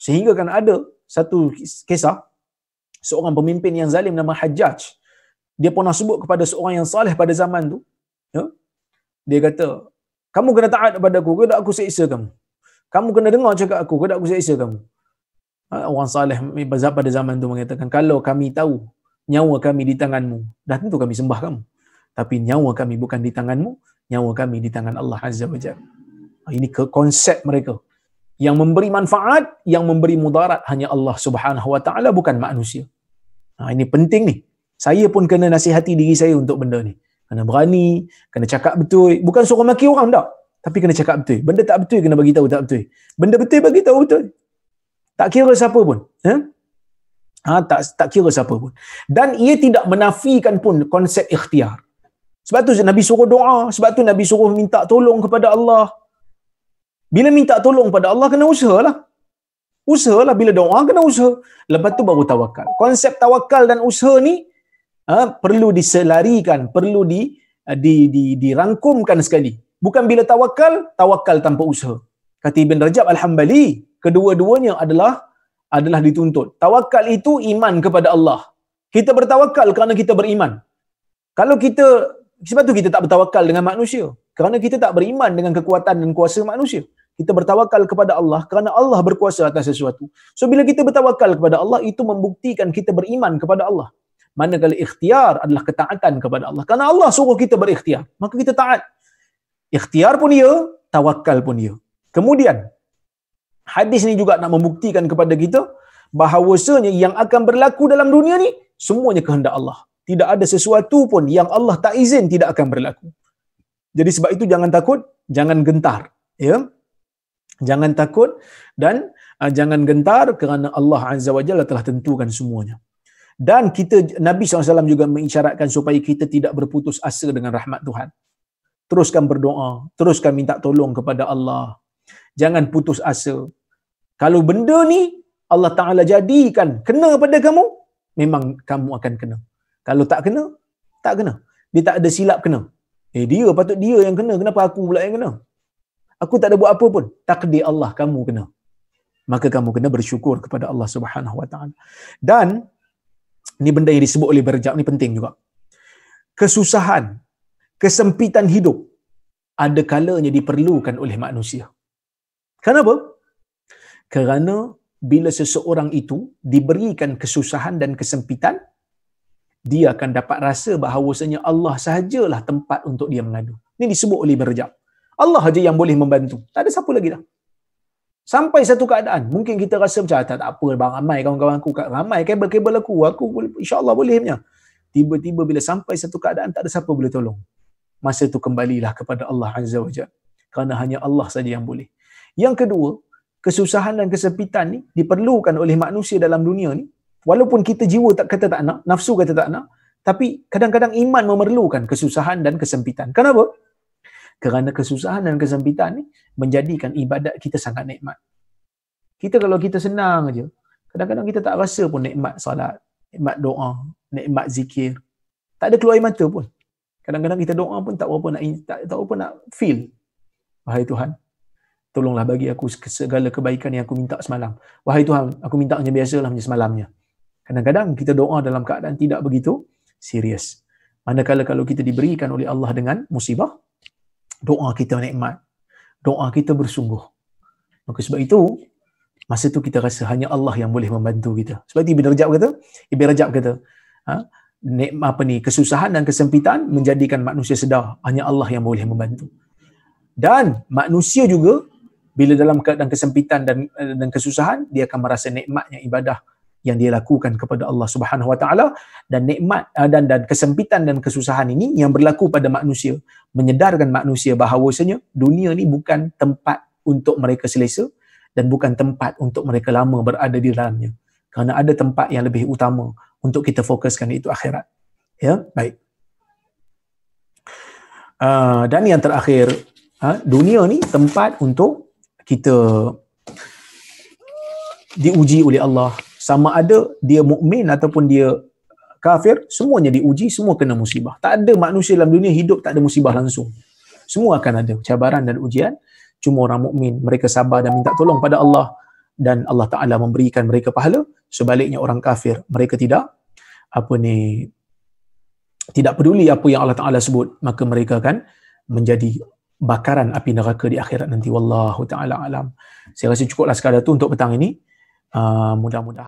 sehingga kan ada satu kisah seorang pemimpin yang zalim nama Hajjaj. Dia pernah sebut kepada seorang yang salih pada zaman tu. Ya? Dia kata, kamu kena taat kepada aku, kena aku seksa kamu. Kamu kena dengar cakap aku, kena aku seksa kamu. Ha, orang salih pada zaman tu mengatakan, kalau kami tahu nyawa kami di tanganmu, dah tentu kami sembah kamu. Tapi nyawa kami bukan di tanganmu, nyawa kami di tangan Allah Azza wa Jal. Ha, ini ke konsep mereka. Yang memberi manfaat, yang memberi mudarat hanya Allah Subhanahu Wa Taala bukan manusia. Ha, ini penting ni. Saya pun kena nasihati diri saya untuk benda ni. Kena berani, kena cakap betul. Bukan suruh maki orang tak. Tapi kena cakap betul. Benda tak betul kena bagi tahu tak betul. Benda betul bagi tahu betul. Tak kira siapa pun. Ha? Ha, tak tak kira siapa pun. Dan ia tidak menafikan pun konsep ikhtiar. Sebab tu Nabi suruh doa, sebab tu Nabi suruh minta tolong kepada Allah. Bila minta tolong kepada Allah kena usahalah. Usaha lah bila doa kena usaha lepas tu baru tawakal konsep tawakal dan usaha ni uh, perlu diselarikan perlu di, uh, di di dirangkumkan sekali bukan bila tawakal tawakal tanpa usaha kata ibn rajab al-hambali kedua-duanya adalah adalah dituntut tawakal itu iman kepada Allah kita bertawakal kerana kita beriman kalau kita sebab tu kita tak bertawakal dengan manusia kerana kita tak beriman dengan kekuatan dan kuasa manusia kita bertawakal kepada Allah kerana Allah berkuasa atas sesuatu. So bila kita bertawakal kepada Allah itu membuktikan kita beriman kepada Allah. Manakala ikhtiar adalah ketaatan kepada Allah. Kerana Allah suruh kita berikhtiar, maka kita taat. Ikhtiar pun ya, tawakal pun ya. Kemudian hadis ni juga nak membuktikan kepada kita bahawasanya yang akan berlaku dalam dunia ni semuanya kehendak Allah. Tidak ada sesuatu pun yang Allah tak izin tidak akan berlaku. Jadi sebab itu jangan takut, jangan gentar. Ya, jangan takut dan uh, jangan gentar kerana Allah Azza wa Jalla telah tentukan semuanya. Dan kita Nabi SAW juga mengisyaratkan supaya kita tidak berputus asa dengan rahmat Tuhan. Teruskan berdoa, teruskan minta tolong kepada Allah. Jangan putus asa. Kalau benda ni Allah Ta'ala jadikan kena pada kamu, memang kamu akan kena. Kalau tak kena, tak kena. Dia tak ada silap kena. Eh dia, patut dia yang kena. Kenapa aku pula yang kena? Aku tak ada buat apa pun. Takdir Allah kamu kena. Maka kamu kena bersyukur kepada Allah Subhanahu Wa Taala. Dan ini benda yang disebut oleh Berjak ni penting juga. Kesusahan, kesempitan hidup ada kalanya diperlukan oleh manusia. Kenapa? Kerana bila seseorang itu diberikan kesusahan dan kesempitan, dia akan dapat rasa bahawasanya Allah sahajalah tempat untuk dia mengadu. Ini disebut oleh Berjak. Allah saja yang boleh membantu. Tak ada siapa lagi dah. Sampai satu keadaan, mungkin kita rasa macam, ah, tak, tak apa, bang, ramai kawan-kawan aku, ramai kabel-kabel aku, aku boleh, insyaAllah boleh punya. Tiba-tiba bila sampai satu keadaan, tak ada siapa boleh tolong. Masa itu kembalilah kepada Allah Azza wa Jal. Kerana hanya Allah saja yang boleh. Yang kedua, kesusahan dan kesempitan ni diperlukan oleh manusia dalam dunia ni. Walaupun kita jiwa tak kata tak nak, nafsu kata tak nak, tapi kadang-kadang iman memerlukan kesusahan dan kesempitan. Kenapa? Kenapa? kerana kesusahan dan kesempitan ni menjadikan ibadat kita sangat nikmat. Kita kalau kita senang aje, kadang-kadang kita tak rasa pun nikmat solat, nikmat doa, nikmat zikir. Tak ada keluar mata pun. Kadang-kadang kita doa pun tak apa nak tak tahu apa nak feel. Wahai Tuhan, tolonglah bagi aku segala kebaikan yang aku minta semalam. Wahai Tuhan, aku minta macam biasalah macam semalamnya. Kadang-kadang kita doa dalam keadaan tidak begitu serius. Manakala kalau kita diberikan oleh Allah dengan musibah, doa kita nikmat, doa kita bersungguh. Maka sebab itu, masa tu kita rasa hanya Allah yang boleh membantu kita. Sebab itu Ibn Rajab kata, Ibn Rajab kata, ha? nikmat apa ni, kesusahan dan kesempitan menjadikan manusia sedar, hanya Allah yang boleh membantu. Dan manusia juga, bila dalam keadaan kesempitan dan, dan kesusahan, dia akan merasa nikmatnya ibadah, yang dia lakukan kepada Allah Subhanahu Wa Taala dan nikmat ah, dan dan kesempitan dan kesusahan ini yang berlaku pada manusia menyedarkan manusia bahawasanya dunia ni bukan tempat untuk mereka selesa dan bukan tempat untuk mereka lama berada di dalamnya kerana ada tempat yang lebih utama untuk kita fokuskan itu akhirat ya baik uh, dan yang terakhir ha, dunia ni tempat untuk kita diuji oleh Allah sama ada dia mukmin ataupun dia uh, kafir semuanya diuji semua kena musibah tak ada manusia dalam dunia hidup tak ada musibah langsung semua akan ada cabaran dan ujian cuma orang mukmin mereka sabar dan minta tolong pada Allah dan Allah Taala memberikan mereka pahala sebaliknya orang kafir mereka tidak apa ni tidak peduli apa yang Allah Taala sebut maka mereka akan menjadi bakaran api neraka di akhirat nanti wallahu taala alam saya rasa cukuplah sekadar tu untuk petang ini uh, mudah-mudahan